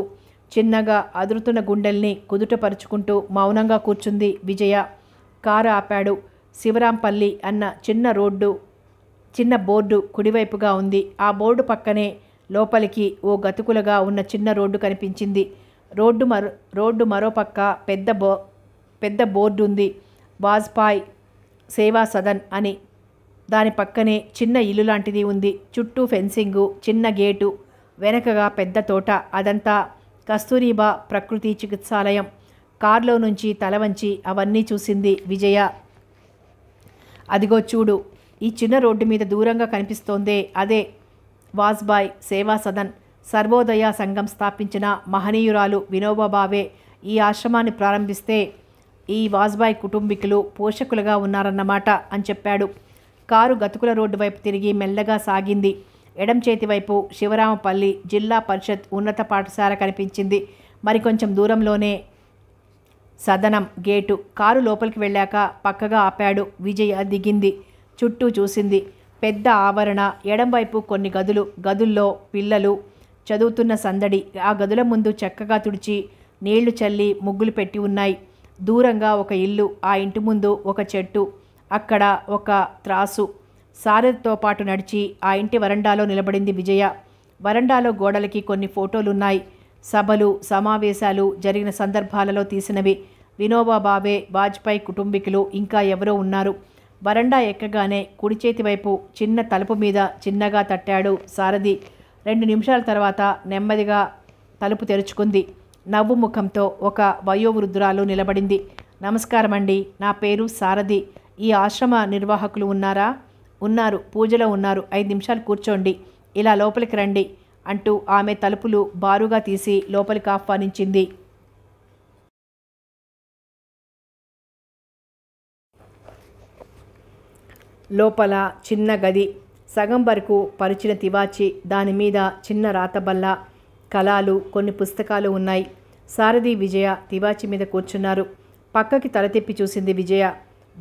చిన్నగా అదురుతున్న గుండెల్ని కుదుటపరుచుకుంటూ మౌనంగా కూర్చుంది విజయ కారు ఆపాడు శివరాంపల్లి అన్న చిన్న రోడ్డు చిన్న బోర్డు కుడివైపుగా ఉంది ఆ బోర్డు పక్కనే లోపలికి ఓ గతుకులుగా ఉన్న చిన్న రోడ్డు కనిపించింది రోడ్డు మరో రోడ్డు మరోపక్క పెద్ద బో పెద్ద బోర్డు ఉంది వాజ్పాయ్ సేవా సదన్ అని దాని పక్కనే చిన్న ఇల్లు లాంటిది ఉంది చుట్టూ ఫెన్సింగు చిన్న గేటు వెనకగా పెద్ద తోట అదంతా కస్తూరిబా ప్రకృతి చికిత్సాలయం కార్లో నుంచి తలవంచి అవన్నీ చూసింది విజయ అదిగో చూడు ఈ చిన్న రోడ్డు మీద దూరంగా కనిపిస్తోందే అదే వాజ్బాయ్ సేవా సదన్ సర్వోదయ సంఘం స్థాపించిన మహనీయురాలు వినోబాబావే ఈ ఆశ్రమాన్ని ప్రారంభిస్తే ఈ వాజ్బాయ్ కుటుంబీకులు పోషకులుగా ఉన్నారన్నమాట అని చెప్పాడు కారు గతుకుల రోడ్డు వైపు తిరిగి మెల్లగా సాగింది ఎడం చేతి వైపు శివరామపల్లి జిల్లా పరిషత్ ఉన్నత పాఠశాల కనిపించింది మరికొంచెం దూరంలోనే సదనం గేటు కారు లోపలికి వెళ్ళాక పక్కగా ఆపాడు విజయ దిగింది చుట్టూ చూసింది పెద్ద ఆవరణ ఎడంవైపు కొన్ని గదులు గదుల్లో పిల్లలు చదువుతున్న సందడి ఆ గదుల ముందు చక్కగా తుడిచి నీళ్లు చల్లి ముగ్గులు పెట్టి ఉన్నాయి దూరంగా ఒక ఇల్లు ఆ ఇంటి ముందు ఒక చెట్టు అక్కడ ఒక త్రాసు సారథితో పాటు నడిచి ఆ ఇంటి వరండాలో నిలబడింది విజయ వరండాలో గోడలకి కొన్ని ఫోటోలున్నాయి సభలు సమావేశాలు జరిగిన సందర్భాలలో తీసినవి వినోబా బాబే వాజ్పేయి కుటుంబీకులు ఇంకా ఎవరో ఉన్నారు వరండా ఎక్కగానే కుడి చేతి వైపు చిన్న తలుపు మీద చిన్నగా తట్టాడు సారథి రెండు నిమిషాల తర్వాత నెమ్మదిగా తలుపు తెరుచుకుంది నవ్వు ముఖంతో ఒక వయోవృద్ధురాలు నిలబడింది నమస్కారం అండి నా పేరు సారథి ఈ ఆశ్రమ నిర్వాహకులు ఉన్నారా ఉన్నారు పూజలో ఉన్నారు ఐదు నిమిషాలు కూర్చోండి ఇలా లోపలికి రండి అంటూ ఆమె తలుపులు బారుగా తీసి లోపలికి ఆహ్వానించింది లోపల చిన్న గది సగం వరకు పరిచిన తివాచి దానిమీద చిన్న రాతబల్ల కళాలు కొన్ని పుస్తకాలు ఉన్నాయి సారథి విజయ తివాచి మీద కూర్చున్నారు పక్కకి తల తెప్పి చూసింది విజయ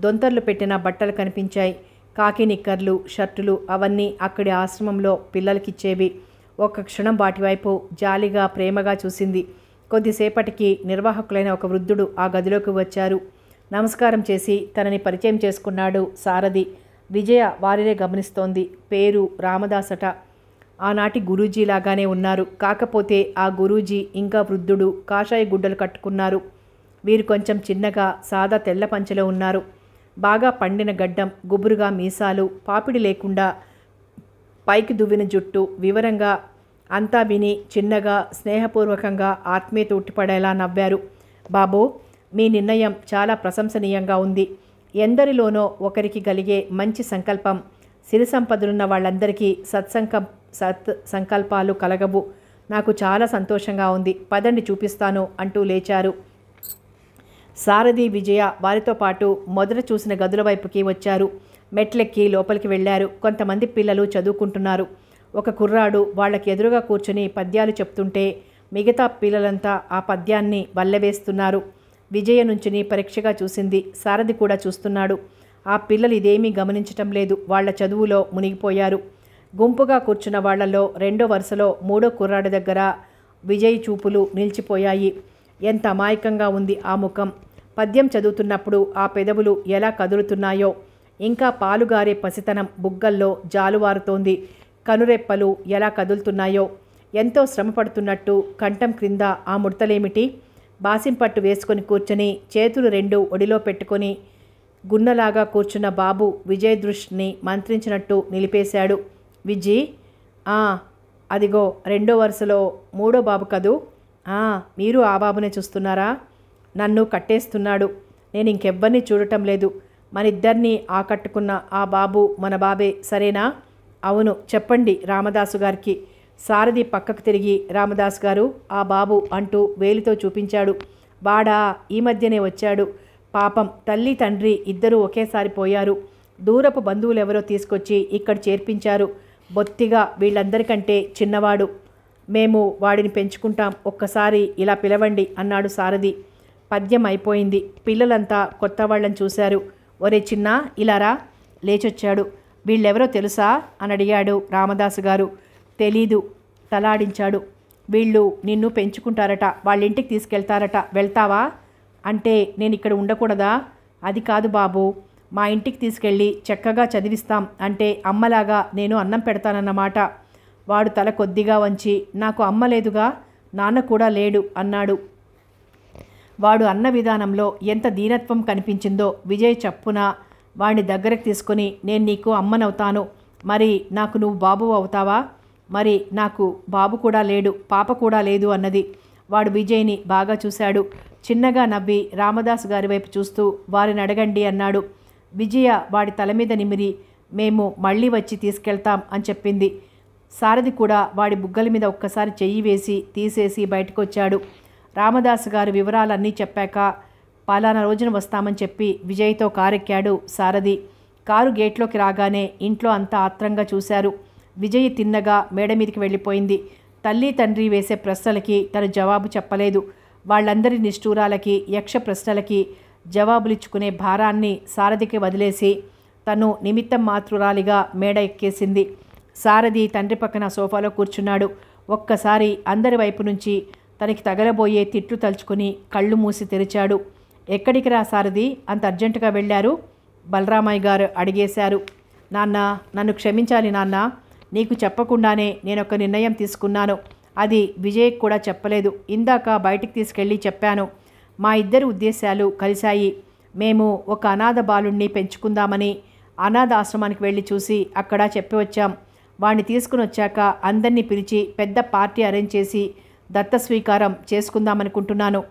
దొంతర్లు పెట్టిన బట్టలు కనిపించాయి కాకి నిక్కర్లు షర్టులు అవన్నీ అక్కడి ఆశ్రమంలో పిల్లలకిచ్చేవి ఒక క్షణం వాటి వైపు జాలిగా ప్రేమగా చూసింది కొద్దిసేపటికి నిర్వాహకులైన ఒక వృద్ధుడు ఆ గదిలోకి వచ్చారు నమస్కారం చేసి తనని పరిచయం చేసుకున్నాడు సారథి విజయ వారినే గమనిస్తోంది పేరు రామదాసట ఆనాటి గురూజీ లాగానే ఉన్నారు కాకపోతే ఆ గురూజీ ఇంకా వృద్ధుడు కాషాయ గుడ్డలు కట్టుకున్నారు వీరు కొంచెం చిన్నగా సాదా తెల్ల పంచెలో ఉన్నారు బాగా పండిన గడ్డం గుబురుగా మీసాలు పాపిడి లేకుండా పైకి దువ్విన జుట్టు వివరంగా అంతా విని చిన్నగా స్నేహపూర్వకంగా ఆత్మీయత ఉట్టిపడేలా నవ్వారు బాబు మీ నిర్ణయం చాలా ప్రశంసనీయంగా ఉంది ఎందరిలోనో ఒకరికి కలిగే మంచి సంకల్పం సిరి సంపదలున్న వాళ్ళందరికీ సత్సంక సత్ సంకల్పాలు కలగవు నాకు చాలా సంతోషంగా ఉంది పదండి చూపిస్తాను అంటూ లేచారు సారథి విజయ వారితో పాటు మొదట చూసిన గదుల వైపుకి వచ్చారు మెట్లెక్కి లోపలికి వెళ్ళారు కొంతమంది పిల్లలు చదువుకుంటున్నారు ఒక కుర్రాడు వాళ్ళకి ఎదురుగా కూర్చుని పద్యాలు చెప్తుంటే మిగతా పిల్లలంతా ఆ పద్యాన్ని వల్లవేస్తున్నారు విజయ నుంచుని పరీక్షగా చూసింది సారథి కూడా చూస్తున్నాడు ఆ పిల్లలు ఇదేమీ గమనించటం లేదు వాళ్ల చదువులో మునిగిపోయారు గుంపుగా కూర్చున్న వాళ్లలో రెండో వరుసలో మూడో కుర్రాడి దగ్గర విజయ్ చూపులు నిలిచిపోయాయి ఎంత అమాయకంగా ఉంది ఆ ముఖం పద్యం చదువుతున్నప్పుడు ఆ పెదవులు ఎలా కదులుతున్నాయో ఇంకా పాలుగారే పసితనం బుగ్గల్లో జాలువారుతోంది కనురెప్పలు ఎలా కదులుతున్నాయో ఎంతో శ్రమపడుతున్నట్టు కంఠం క్రింద ఆ ముడతలేమిటి బాసింపట్టు వేసుకొని కూర్చొని చేతులు రెండు ఒడిలో పెట్టుకొని గున్నలాగా కూర్చున్న బాబు విజయ దృష్టిని మంత్రించినట్టు నిలిపేశాడు విజి ఆ అదిగో రెండో వరుసలో మూడో బాబు కదూ ఆ మీరు ఆ బాబునే చూస్తున్నారా నన్ను కట్టేస్తున్నాడు నేను ఇంకెవ్వరిని చూడటం లేదు మనిద్దరినీ ఆకట్టుకున్న ఆ బాబు మన బాబే సరేనా అవును చెప్పండి రామదాసు గారికి సారథి పక్కకు తిరిగి రామదాస్ గారు ఆ బాబు అంటూ వేలితో చూపించాడు వాడా ఈ మధ్యనే వచ్చాడు పాపం తల్లి తండ్రి ఇద్దరూ ఒకేసారి పోయారు దూరపు బంధువులెవరో తీసుకొచ్చి ఇక్కడ చేర్పించారు బొత్తిగా వీళ్ళందరికంటే చిన్నవాడు మేము వాడిని పెంచుకుంటాం ఒక్కసారి ఇలా పిలవండి అన్నాడు సారథి పద్యం అయిపోయింది పిల్లలంతా కొత్త వాళ్ళని చూశారు ఒరే చిన్న ఇలారా లేచొచ్చాడు వీళ్ళెవరో తెలుసా అని అడిగాడు రామదాసు గారు తెలీదు తలాడించాడు వీళ్ళు నిన్ను పెంచుకుంటారట వాళ్ళింటికి తీసుకెళ్తారట వెళ్తావా అంటే నేను ఇక్కడ ఉండకూడదా అది కాదు బాబు మా ఇంటికి తీసుకెళ్ళి చక్కగా చదివిస్తాం అంటే అమ్మలాగా నేను అన్నం పెడతానన్నమాట వాడు తల కొద్దిగా వంచి నాకు అమ్మ లేదుగా నాన్న కూడా లేడు అన్నాడు వాడు అన్న విధానంలో ఎంత దీనత్వం కనిపించిందో విజయ్ చప్పున వాడిని దగ్గరకు తీసుకొని నేను నీకు అమ్మనవుతాను మరి నాకు నువ్వు బాబు అవుతావా మరి నాకు బాబు కూడా లేడు పాప కూడా లేదు అన్నది వాడు విజయ్ని బాగా చూశాడు చిన్నగా నవ్వి రామదాస్ గారి వైపు చూస్తూ వారిని అడగండి అన్నాడు విజయ వాడి తల మీద నిమిరి మేము మళ్ళీ వచ్చి తీసుకెళ్తాం అని చెప్పింది సారథి కూడా వాడి బుగ్గల మీద ఒక్కసారి చెయ్యి వేసి తీసేసి బయటకొచ్చాడు రామదాసు గారు వివరాలన్నీ చెప్పాక పలానా రోజున వస్తామని చెప్పి విజయ్తో కారెక్కాడు సారథి కారు గేట్లోకి రాగానే ఇంట్లో అంతా ఆత్రంగా చూశారు విజయ్ తిన్నగా మేడ మీదకి వెళ్ళిపోయింది తల్లి తండ్రి వేసే ప్రశ్నలకి తను జవాబు చెప్పలేదు వాళ్ళందరి నిష్ఠూరాలకి యక్ష ప్రశ్నలకి జవాబులిచ్చుకునే భారాన్ని సారథికి వదిలేసి తను నిమిత్తం మాతృరాలిగా మేడ ఎక్కేసింది సారథి తండ్రి పక్కన సోఫాలో కూర్చున్నాడు ఒక్కసారి అందరి వైపు నుంచి తనకి తగలబోయే తిట్లు తలుచుకుని కళ్ళు మూసి తెరిచాడు ఎక్కడికి రా సారథి అంత అర్జెంటుగా వెళ్ళారు బలరామయ్య గారు అడిగేశారు నాన్న నన్ను క్షమించాలి నాన్న నీకు చెప్పకుండానే నేను ఒక నిర్ణయం తీసుకున్నాను అది విజయ్ కూడా చెప్పలేదు ఇందాక బయటికి తీసుకెళ్ళి చెప్పాను మా ఇద్దరు ఉద్దేశాలు కలిశాయి మేము ఒక అనాథ బాలుణ్ణి పెంచుకుందామని అనాథ ఆశ్రమానికి వెళ్ళి చూసి అక్కడ చెప్పి వచ్చాం వాడిని తీసుకుని వచ్చాక అందరినీ పిలిచి పెద్ద పార్టీ అరేంజ్ చేసి దత్త స్వీకారం చేసుకుందామనుకుంటున్నాను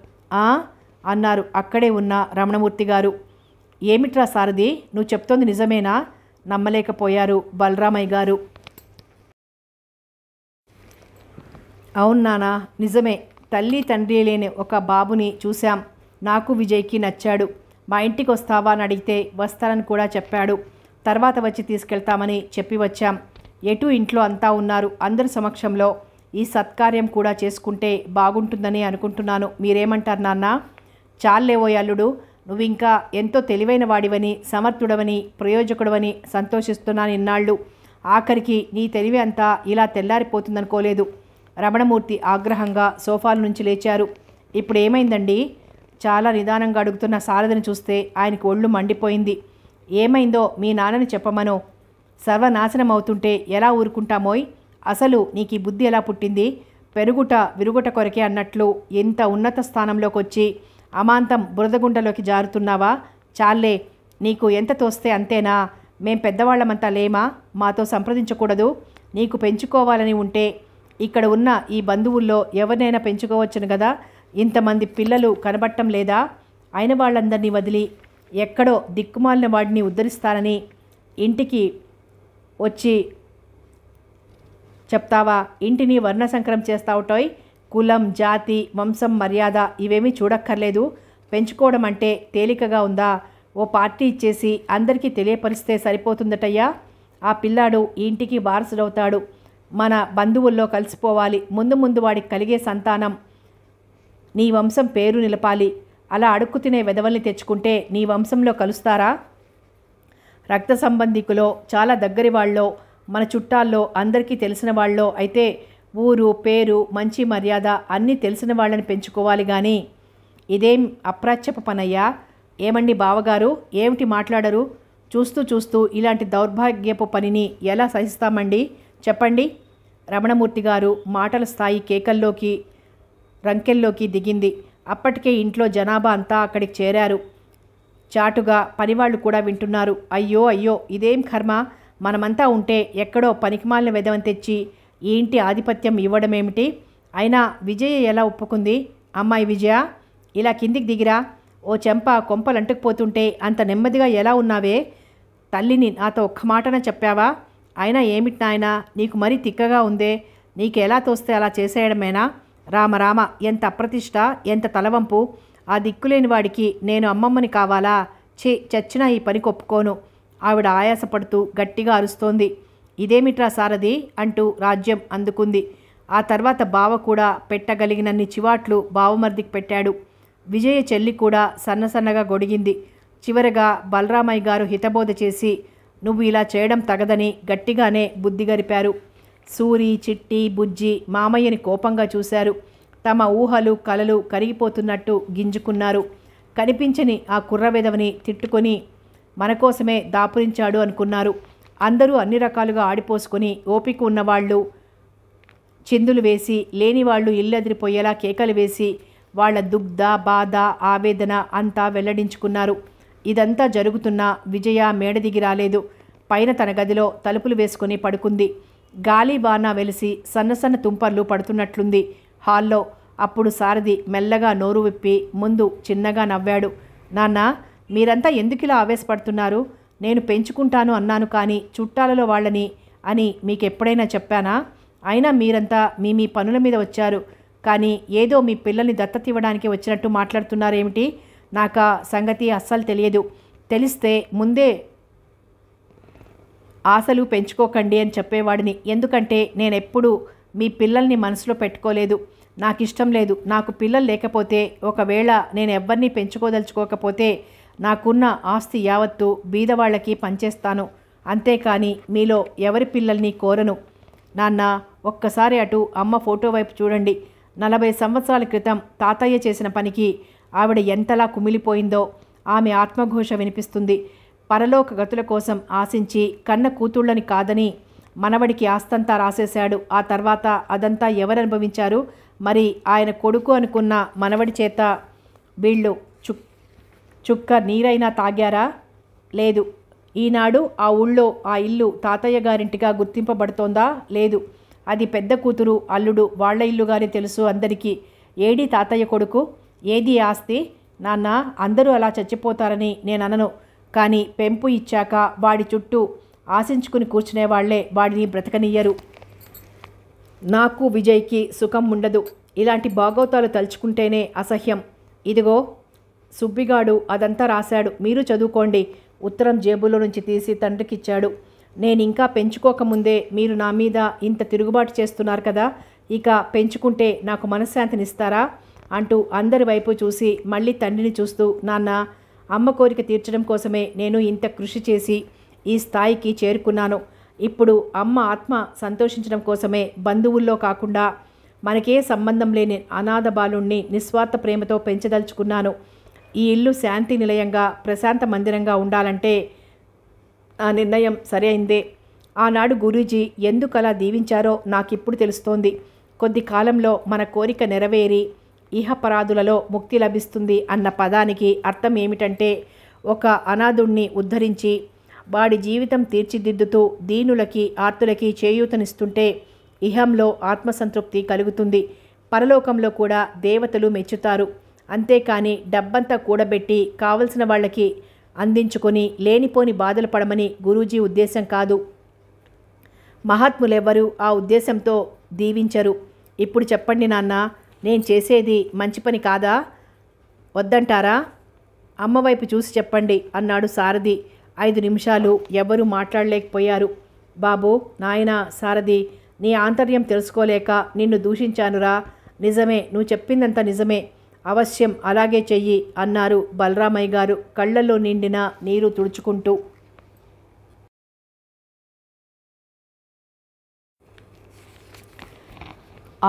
అన్నారు అక్కడే ఉన్న రమణమూర్తి గారు ఏమిట్రా సారథి నువ్వు చెప్తోంది నిజమేనా నమ్మలేకపోయారు బలరామయ్య గారు అవును నానా నిజమే తల్లి తండ్రి లేని ఒక బాబుని చూశాం నాకు విజయ్కి నచ్చాడు మా ఇంటికి వస్తావా అని అడిగితే వస్తానని కూడా చెప్పాడు తర్వాత వచ్చి తీసుకెళ్తామని చెప్పి వచ్చాం ఎటు ఇంట్లో అంతా ఉన్నారు అందరి సమక్షంలో ఈ సత్కార్యం కూడా చేసుకుంటే బాగుంటుందని అనుకుంటున్నాను మీరేమంటారు నాన్నా చాలేవో అల్లుడు నువ్వు ఇంకా ఎంతో తెలివైన వాడివని సమర్థుడవని ప్రయోజకుడవని సంతోషిస్తున్నాను ఇన్నాళ్ళు ఆఖరికి నీ తెలివి అంతా ఇలా తెల్లారిపోతుందనుకోలేదు రమణమూర్తి ఆగ్రహంగా సోఫాల నుంచి లేచారు ఇప్పుడు ఏమైందండి చాలా నిదానంగా అడుగుతున్న సారథిని చూస్తే ఆయనకు ఒళ్ళు మండిపోయింది ఏమైందో మీ నాన్నని చెప్పమనో సర్వనాశనం అవుతుంటే ఎలా ఊరుకుంటామోయ్ అసలు నీకు ఈ బుద్ధి ఎలా పుట్టింది పెరుగుట విరుగుట కొరకే అన్నట్లు ఎంత ఉన్నత స్థానంలోకి వచ్చి అమాంతం బురదగుంటలోకి జారుతున్నావా చాలే నీకు ఎంత తోస్తే అంతేనా మేం పెద్దవాళ్ళమంతా లేమా మాతో సంప్రదించకూడదు నీకు పెంచుకోవాలని ఉంటే ఇక్కడ ఉన్న ఈ బంధువుల్లో ఎవరినైనా పెంచుకోవచ్చును కదా ఇంతమంది పిల్లలు కనబట్టం లేదా అయిన వాళ్ళందరినీ వదిలి ఎక్కడో దిక్కుమాలిన వాడిని ఉద్ధరిస్తానని ఇంటికి వచ్చి చెప్తావా ఇంటిని వర్ణ సంక్రం చేస్తావుటోయ్ కులం జాతి వంశం మర్యాద ఇవేమీ చూడక్కర్లేదు పెంచుకోవడం అంటే తేలికగా ఉందా ఓ పార్టీ ఇచ్చేసి అందరికీ తెలియపరిస్తే సరిపోతుందటయ్యా ఆ పిల్లాడు ఈ ఇంటికి వారసుడవుతాడు మన బంధువుల్లో కలిసిపోవాలి ముందు ముందు వాడికి కలిగే సంతానం నీ వంశం పేరు నిలపాలి అలా అడుక్కు తినే వెధవల్ని తెచ్చుకుంటే నీ వంశంలో కలుస్తారా రక్త సంబంధికులో చాలా దగ్గరి వాళ్ళలో మన చుట్టాల్లో అందరికీ తెలిసిన వాళ్ళలో అయితే ఊరు పేరు మంచి మర్యాద అన్నీ తెలిసిన వాళ్ళని పెంచుకోవాలి కానీ ఇదేం అప్రాచ్యప పనయ్యా ఏమండి బావగారు ఏమిటి మాట్లాడరు చూస్తూ చూస్తూ ఇలాంటి దౌర్భాగ్యపు పనిని ఎలా సహిస్తామండి చెప్పండి రమణమూర్తి గారు మాటల స్థాయి కేకల్లోకి రంకెల్లోకి దిగింది అప్పటికే ఇంట్లో జనాభా అంతా అక్కడికి చేరారు చాటుగా పనివాళ్లు కూడా వింటున్నారు అయ్యో అయ్యో ఇదేం కర్మ మనమంతా ఉంటే ఎక్కడో పనికిమాలిన వెదవం తెచ్చి ఈ ఇంటి ఆధిపత్యం ఇవ్వడమేమిటి అయినా విజయ ఎలా ఒప్పుకుంది అమ్మాయి విజయ ఇలా కిందికి దిగిరా ఓ చెంప అంటుకుపోతుంటే అంత నెమ్మదిగా ఎలా ఉన్నావే తల్లిని నాతో ఒక్క మాటన చెప్పావా అయినా ఏమిటి నాయన నీకు మరీ తిక్కగా ఉందే నీకు ఎలా తోస్తే అలా చేసేయడమేనా రామ రామ ఎంత అప్రతిష్ట ఎంత తలవంపు ఆ దిక్కులేని వాడికి నేను అమ్మమ్మని కావాలా చే చచ్చినా ఈ పని కొప్పుకోను ఆవిడ ఆయాసపడుతూ గట్టిగా అరుస్తోంది ఇదేమిట్రా సారథి అంటూ రాజ్యం అందుకుంది ఆ తర్వాత బావ కూడా పెట్టగలిగినన్ని చివాట్లు బావమర్దికి పెట్టాడు విజయ చెల్లి కూడా సన్నసన్నగా గొడిగింది చివరగా బలరామయ్య గారు హితబోధ చేసి నువ్వు ఇలా చేయడం తగదని గట్టిగానే బుద్ధి గరిపారు సూరి చిట్టి బుజ్జి మామయ్యని కోపంగా చూశారు తమ ఊహలు కలలు కరిగిపోతున్నట్టు గింజుకున్నారు కనిపించని ఆ కుర్రవెదవని తిట్టుకొని మనకోసమే దాపురించాడు అనుకున్నారు అందరూ అన్ని రకాలుగా ఆడిపోసుకొని ఓపిక ఉన్నవాళ్ళు చిందులు వేసి లేని వాళ్ళు ఇల్లెదిరిపోయేలా కేకలు వేసి వాళ్ల దుగ్ధ బాధ ఆవేదన అంతా వెల్లడించుకున్నారు ఇదంతా జరుగుతున్న విజయ మేడ దిగి రాలేదు పైన తన గదిలో తలుపులు వేసుకుని పడుకుంది గాలి బాణ వెలిసి సన్నసన్న తుంపర్లు పడుతున్నట్లుంది హాల్లో అప్పుడు సారథి మెల్లగా నోరు విప్పి ముందు చిన్నగా నవ్వాడు నాన్న మీరంతా ఎందుకిలా ఆవేశపడుతున్నారు నేను పెంచుకుంటాను అన్నాను కానీ చుట్టాలలో వాళ్ళని అని మీకు ఎప్పుడైనా చెప్పానా అయినా మీరంతా మీ మీ పనుల మీద వచ్చారు కానీ ఏదో మీ పిల్లల్ని దత్తత ఇవ్వడానికి వచ్చినట్టు మాట్లాడుతున్నారేమిటి నాకు ఆ సంగతి అస్సలు తెలియదు తెలిస్తే ముందే ఆశలు పెంచుకోకండి అని చెప్పేవాడిని ఎందుకంటే ఎప్పుడూ మీ పిల్లల్ని మనసులో పెట్టుకోలేదు నాకు ఇష్టం లేదు నాకు పిల్లలు లేకపోతే ఒకవేళ నేను ఎవరిని పెంచుకోదలుచుకోకపోతే నాకున్న ఆస్తి యావత్తు బీదవాళ్ళకి పంచేస్తాను అంతేకాని మీలో ఎవరి పిల్లల్ని కోరను నాన్న ఒక్కసారి అటు అమ్మ ఫోటో వైపు చూడండి నలభై సంవత్సరాల క్రితం తాతయ్య చేసిన పనికి ఆవిడ ఎంతలా కుమిలిపోయిందో ఆమె ఆత్మఘోష వినిపిస్తుంది పరలోక గతుల కోసం ఆశించి కన్న కూతుళ్ళని కాదని మనవడికి ఆస్తంతా రాసేశాడు ఆ తర్వాత అదంతా ఎవరు అనుభవించారు మరి ఆయన కొడుకు అనుకున్న మనవడి చేత వీళ్ళు చుక్క నీరైనా తాగారా లేదు ఈనాడు ఆ ఊళ్ళో ఆ ఇల్లు తాతయ్య గారింటిగా గుర్తింపబడుతోందా లేదు అది పెద్ద కూతురు అల్లుడు వాళ్ల ఇల్లుగానే తెలుసు అందరికీ ఏడి తాతయ్య కొడుకు ఏది ఆస్తి నాన్న అందరూ అలా చచ్చిపోతారని నేను అనను కానీ పెంపు ఇచ్చాక వాడి చుట్టూ ఆశించుకుని కూర్చునే వాళ్లే వాడిని బ్రతకనియ్యరు నాకు విజయ్కి సుఖం ఉండదు ఇలాంటి భాగవతాలు తలుచుకుంటేనే అసహ్యం ఇదిగో సుబ్బిగాడు అదంతా రాశాడు మీరు చదువుకోండి ఉత్తరం జేబులో నుంచి తీసి తండ్రికిచ్చాడు ఇంకా పెంచుకోకముందే మీరు నా మీద ఇంత తిరుగుబాటు చేస్తున్నారు కదా ఇక పెంచుకుంటే నాకు మనశ్శాంతినిస్తారా అంటూ అందరి వైపు చూసి మళ్ళీ తండ్రిని చూస్తూ నాన్న అమ్మ కోరిక తీర్చడం కోసమే నేను ఇంత కృషి చేసి ఈ స్థాయికి చేరుకున్నాను ఇప్పుడు అమ్మ ఆత్మ సంతోషించడం కోసమే బంధువుల్లో కాకుండా మనకే సంబంధం లేని అనాథ బాలుణ్ణి నిస్వార్థ ప్రేమతో పెంచదలుచుకున్నాను ఈ ఇల్లు శాంతి నిలయంగా ప్రశాంత మందిరంగా ఉండాలంటే ఆ నిర్ణయం సరైందే ఆనాడు గురూజీ ఎందుకలా దీవించారో నాకిప్పుడు తెలుస్తోంది కొద్ది కాలంలో మన కోరిక నెరవేరి ఇహపరాధులలో ముక్తి లభిస్తుంది అన్న పదానికి అర్థం ఏమిటంటే ఒక అనాథుణ్ణి ఉద్ధరించి వాడి జీవితం తీర్చిదిద్దుతూ దీనులకి ఆర్తులకి చేయూతనిస్తుంటే ఇహంలో ఆత్మసంతృప్తి కలుగుతుంది పరలోకంలో కూడా దేవతలు మెచ్చుతారు అంతేకాని డబ్బంతా కూడబెట్టి కావలసిన వాళ్ళకి అందించుకొని లేనిపోని బాధలు పడమని గురూజీ ఉద్దేశం కాదు మహాత్ములెవ్వరూ ఆ ఉద్దేశంతో దీవించరు ఇప్పుడు చెప్పండి నాన్న నేను చేసేది మంచి పని కాదా వద్దంటారా అమ్మవైపు చూసి చెప్పండి అన్నాడు సారథి ఐదు నిమిషాలు ఎవరూ మాట్లాడలేకపోయారు బాబు నాయన సారథి నీ ఆంతర్యం తెలుసుకోలేక నిన్ను దూషించానురా నిజమే నువ్వు చెప్పిందంతా నిజమే అవశ్యం అలాగే చెయ్యి అన్నారు బలరామయ్య గారు కళ్లలో నిండిన నీరు తుడుచుకుంటూ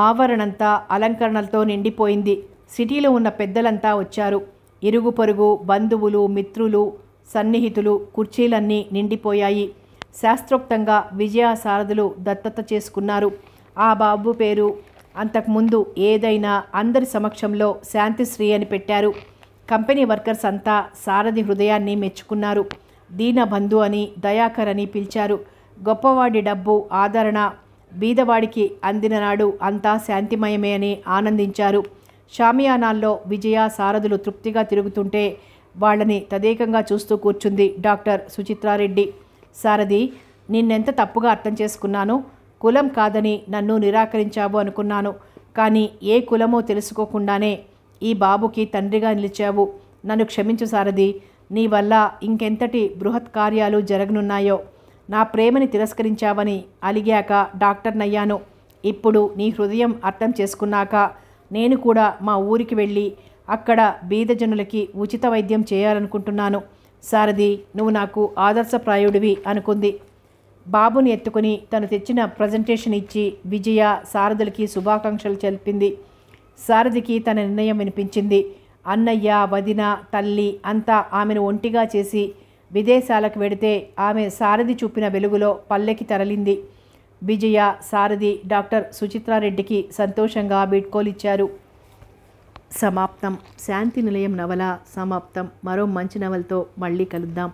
ఆవరణంతా అలంకరణలతో నిండిపోయింది సిటీలో ఉన్న పెద్దలంతా వచ్చారు ఇరుగు పొరుగు బంధువులు మిత్రులు సన్నిహితులు కుర్చీలన్నీ నిండిపోయాయి శాస్త్రోక్తంగా విజయ సారథులు దత్తత చేసుకున్నారు ఆ బాబు పేరు అంతకుముందు ఏదైనా అందరి సమక్షంలో శాంతిశ్రీ అని పెట్టారు కంపెనీ వర్కర్స్ అంతా సారథి హృదయాన్ని మెచ్చుకున్నారు దీనబంధు అని దయాకర్ అని పిలిచారు గొప్పవాడి డబ్బు ఆదరణ బీదవాడికి అందిన నాడు అంతా శాంతిమయమే అని ఆనందించారు షామియానాల్లో విజయ సారథులు తృప్తిగా తిరుగుతుంటే వాళ్ళని తదేకంగా చూస్తూ కూర్చుంది డాక్టర్ సుచిత్రారెడ్డి సారథి నిన్నెంత తప్పుగా అర్థం చేసుకున్నాను కులం కాదని నన్ను నిరాకరించావు అనుకున్నాను కానీ ఏ కులమో తెలుసుకోకుండానే ఈ బాబుకి తండ్రిగా నిలిచావు నన్ను క్షమించు సారథి నీ వల్ల ఇంకెంతటి బృహత్ కార్యాలు జరగనున్నాయో నా ప్రేమని తిరస్కరించావని అలిగాక డాక్టర్నయ్యాను ఇప్పుడు నీ హృదయం అర్థం చేసుకున్నాక నేను కూడా మా ఊరికి వెళ్ళి అక్కడ బీదజనులకి ఉచిత వైద్యం చేయాలనుకుంటున్నాను సారథి నువ్వు నాకు ఆదర్శప్రాయుడివి అనుకుంది బాబుని ఎత్తుకుని తను తెచ్చిన ప్రజెంటేషన్ ఇచ్చి విజయ సారథులకి శుభాకాంక్షలు తెలిపింది సారథికి తన నిర్ణయం వినిపించింది అన్నయ్య వదిన తల్లి అంతా ఆమెను ఒంటిగా చేసి విదేశాలకు వెడితే ఆమె సారథి చూపిన వెలుగులో పల్లెకి తరలింది విజయ సారథి డాక్టర్ సుచిత్రారెడ్డికి సంతోషంగా బీడ్కోలిచ్చారు సమాప్తం శాంతి నిలయం నవల సమాప్తం మరో మంచి నవలతో మళ్ళీ కలుద్దాం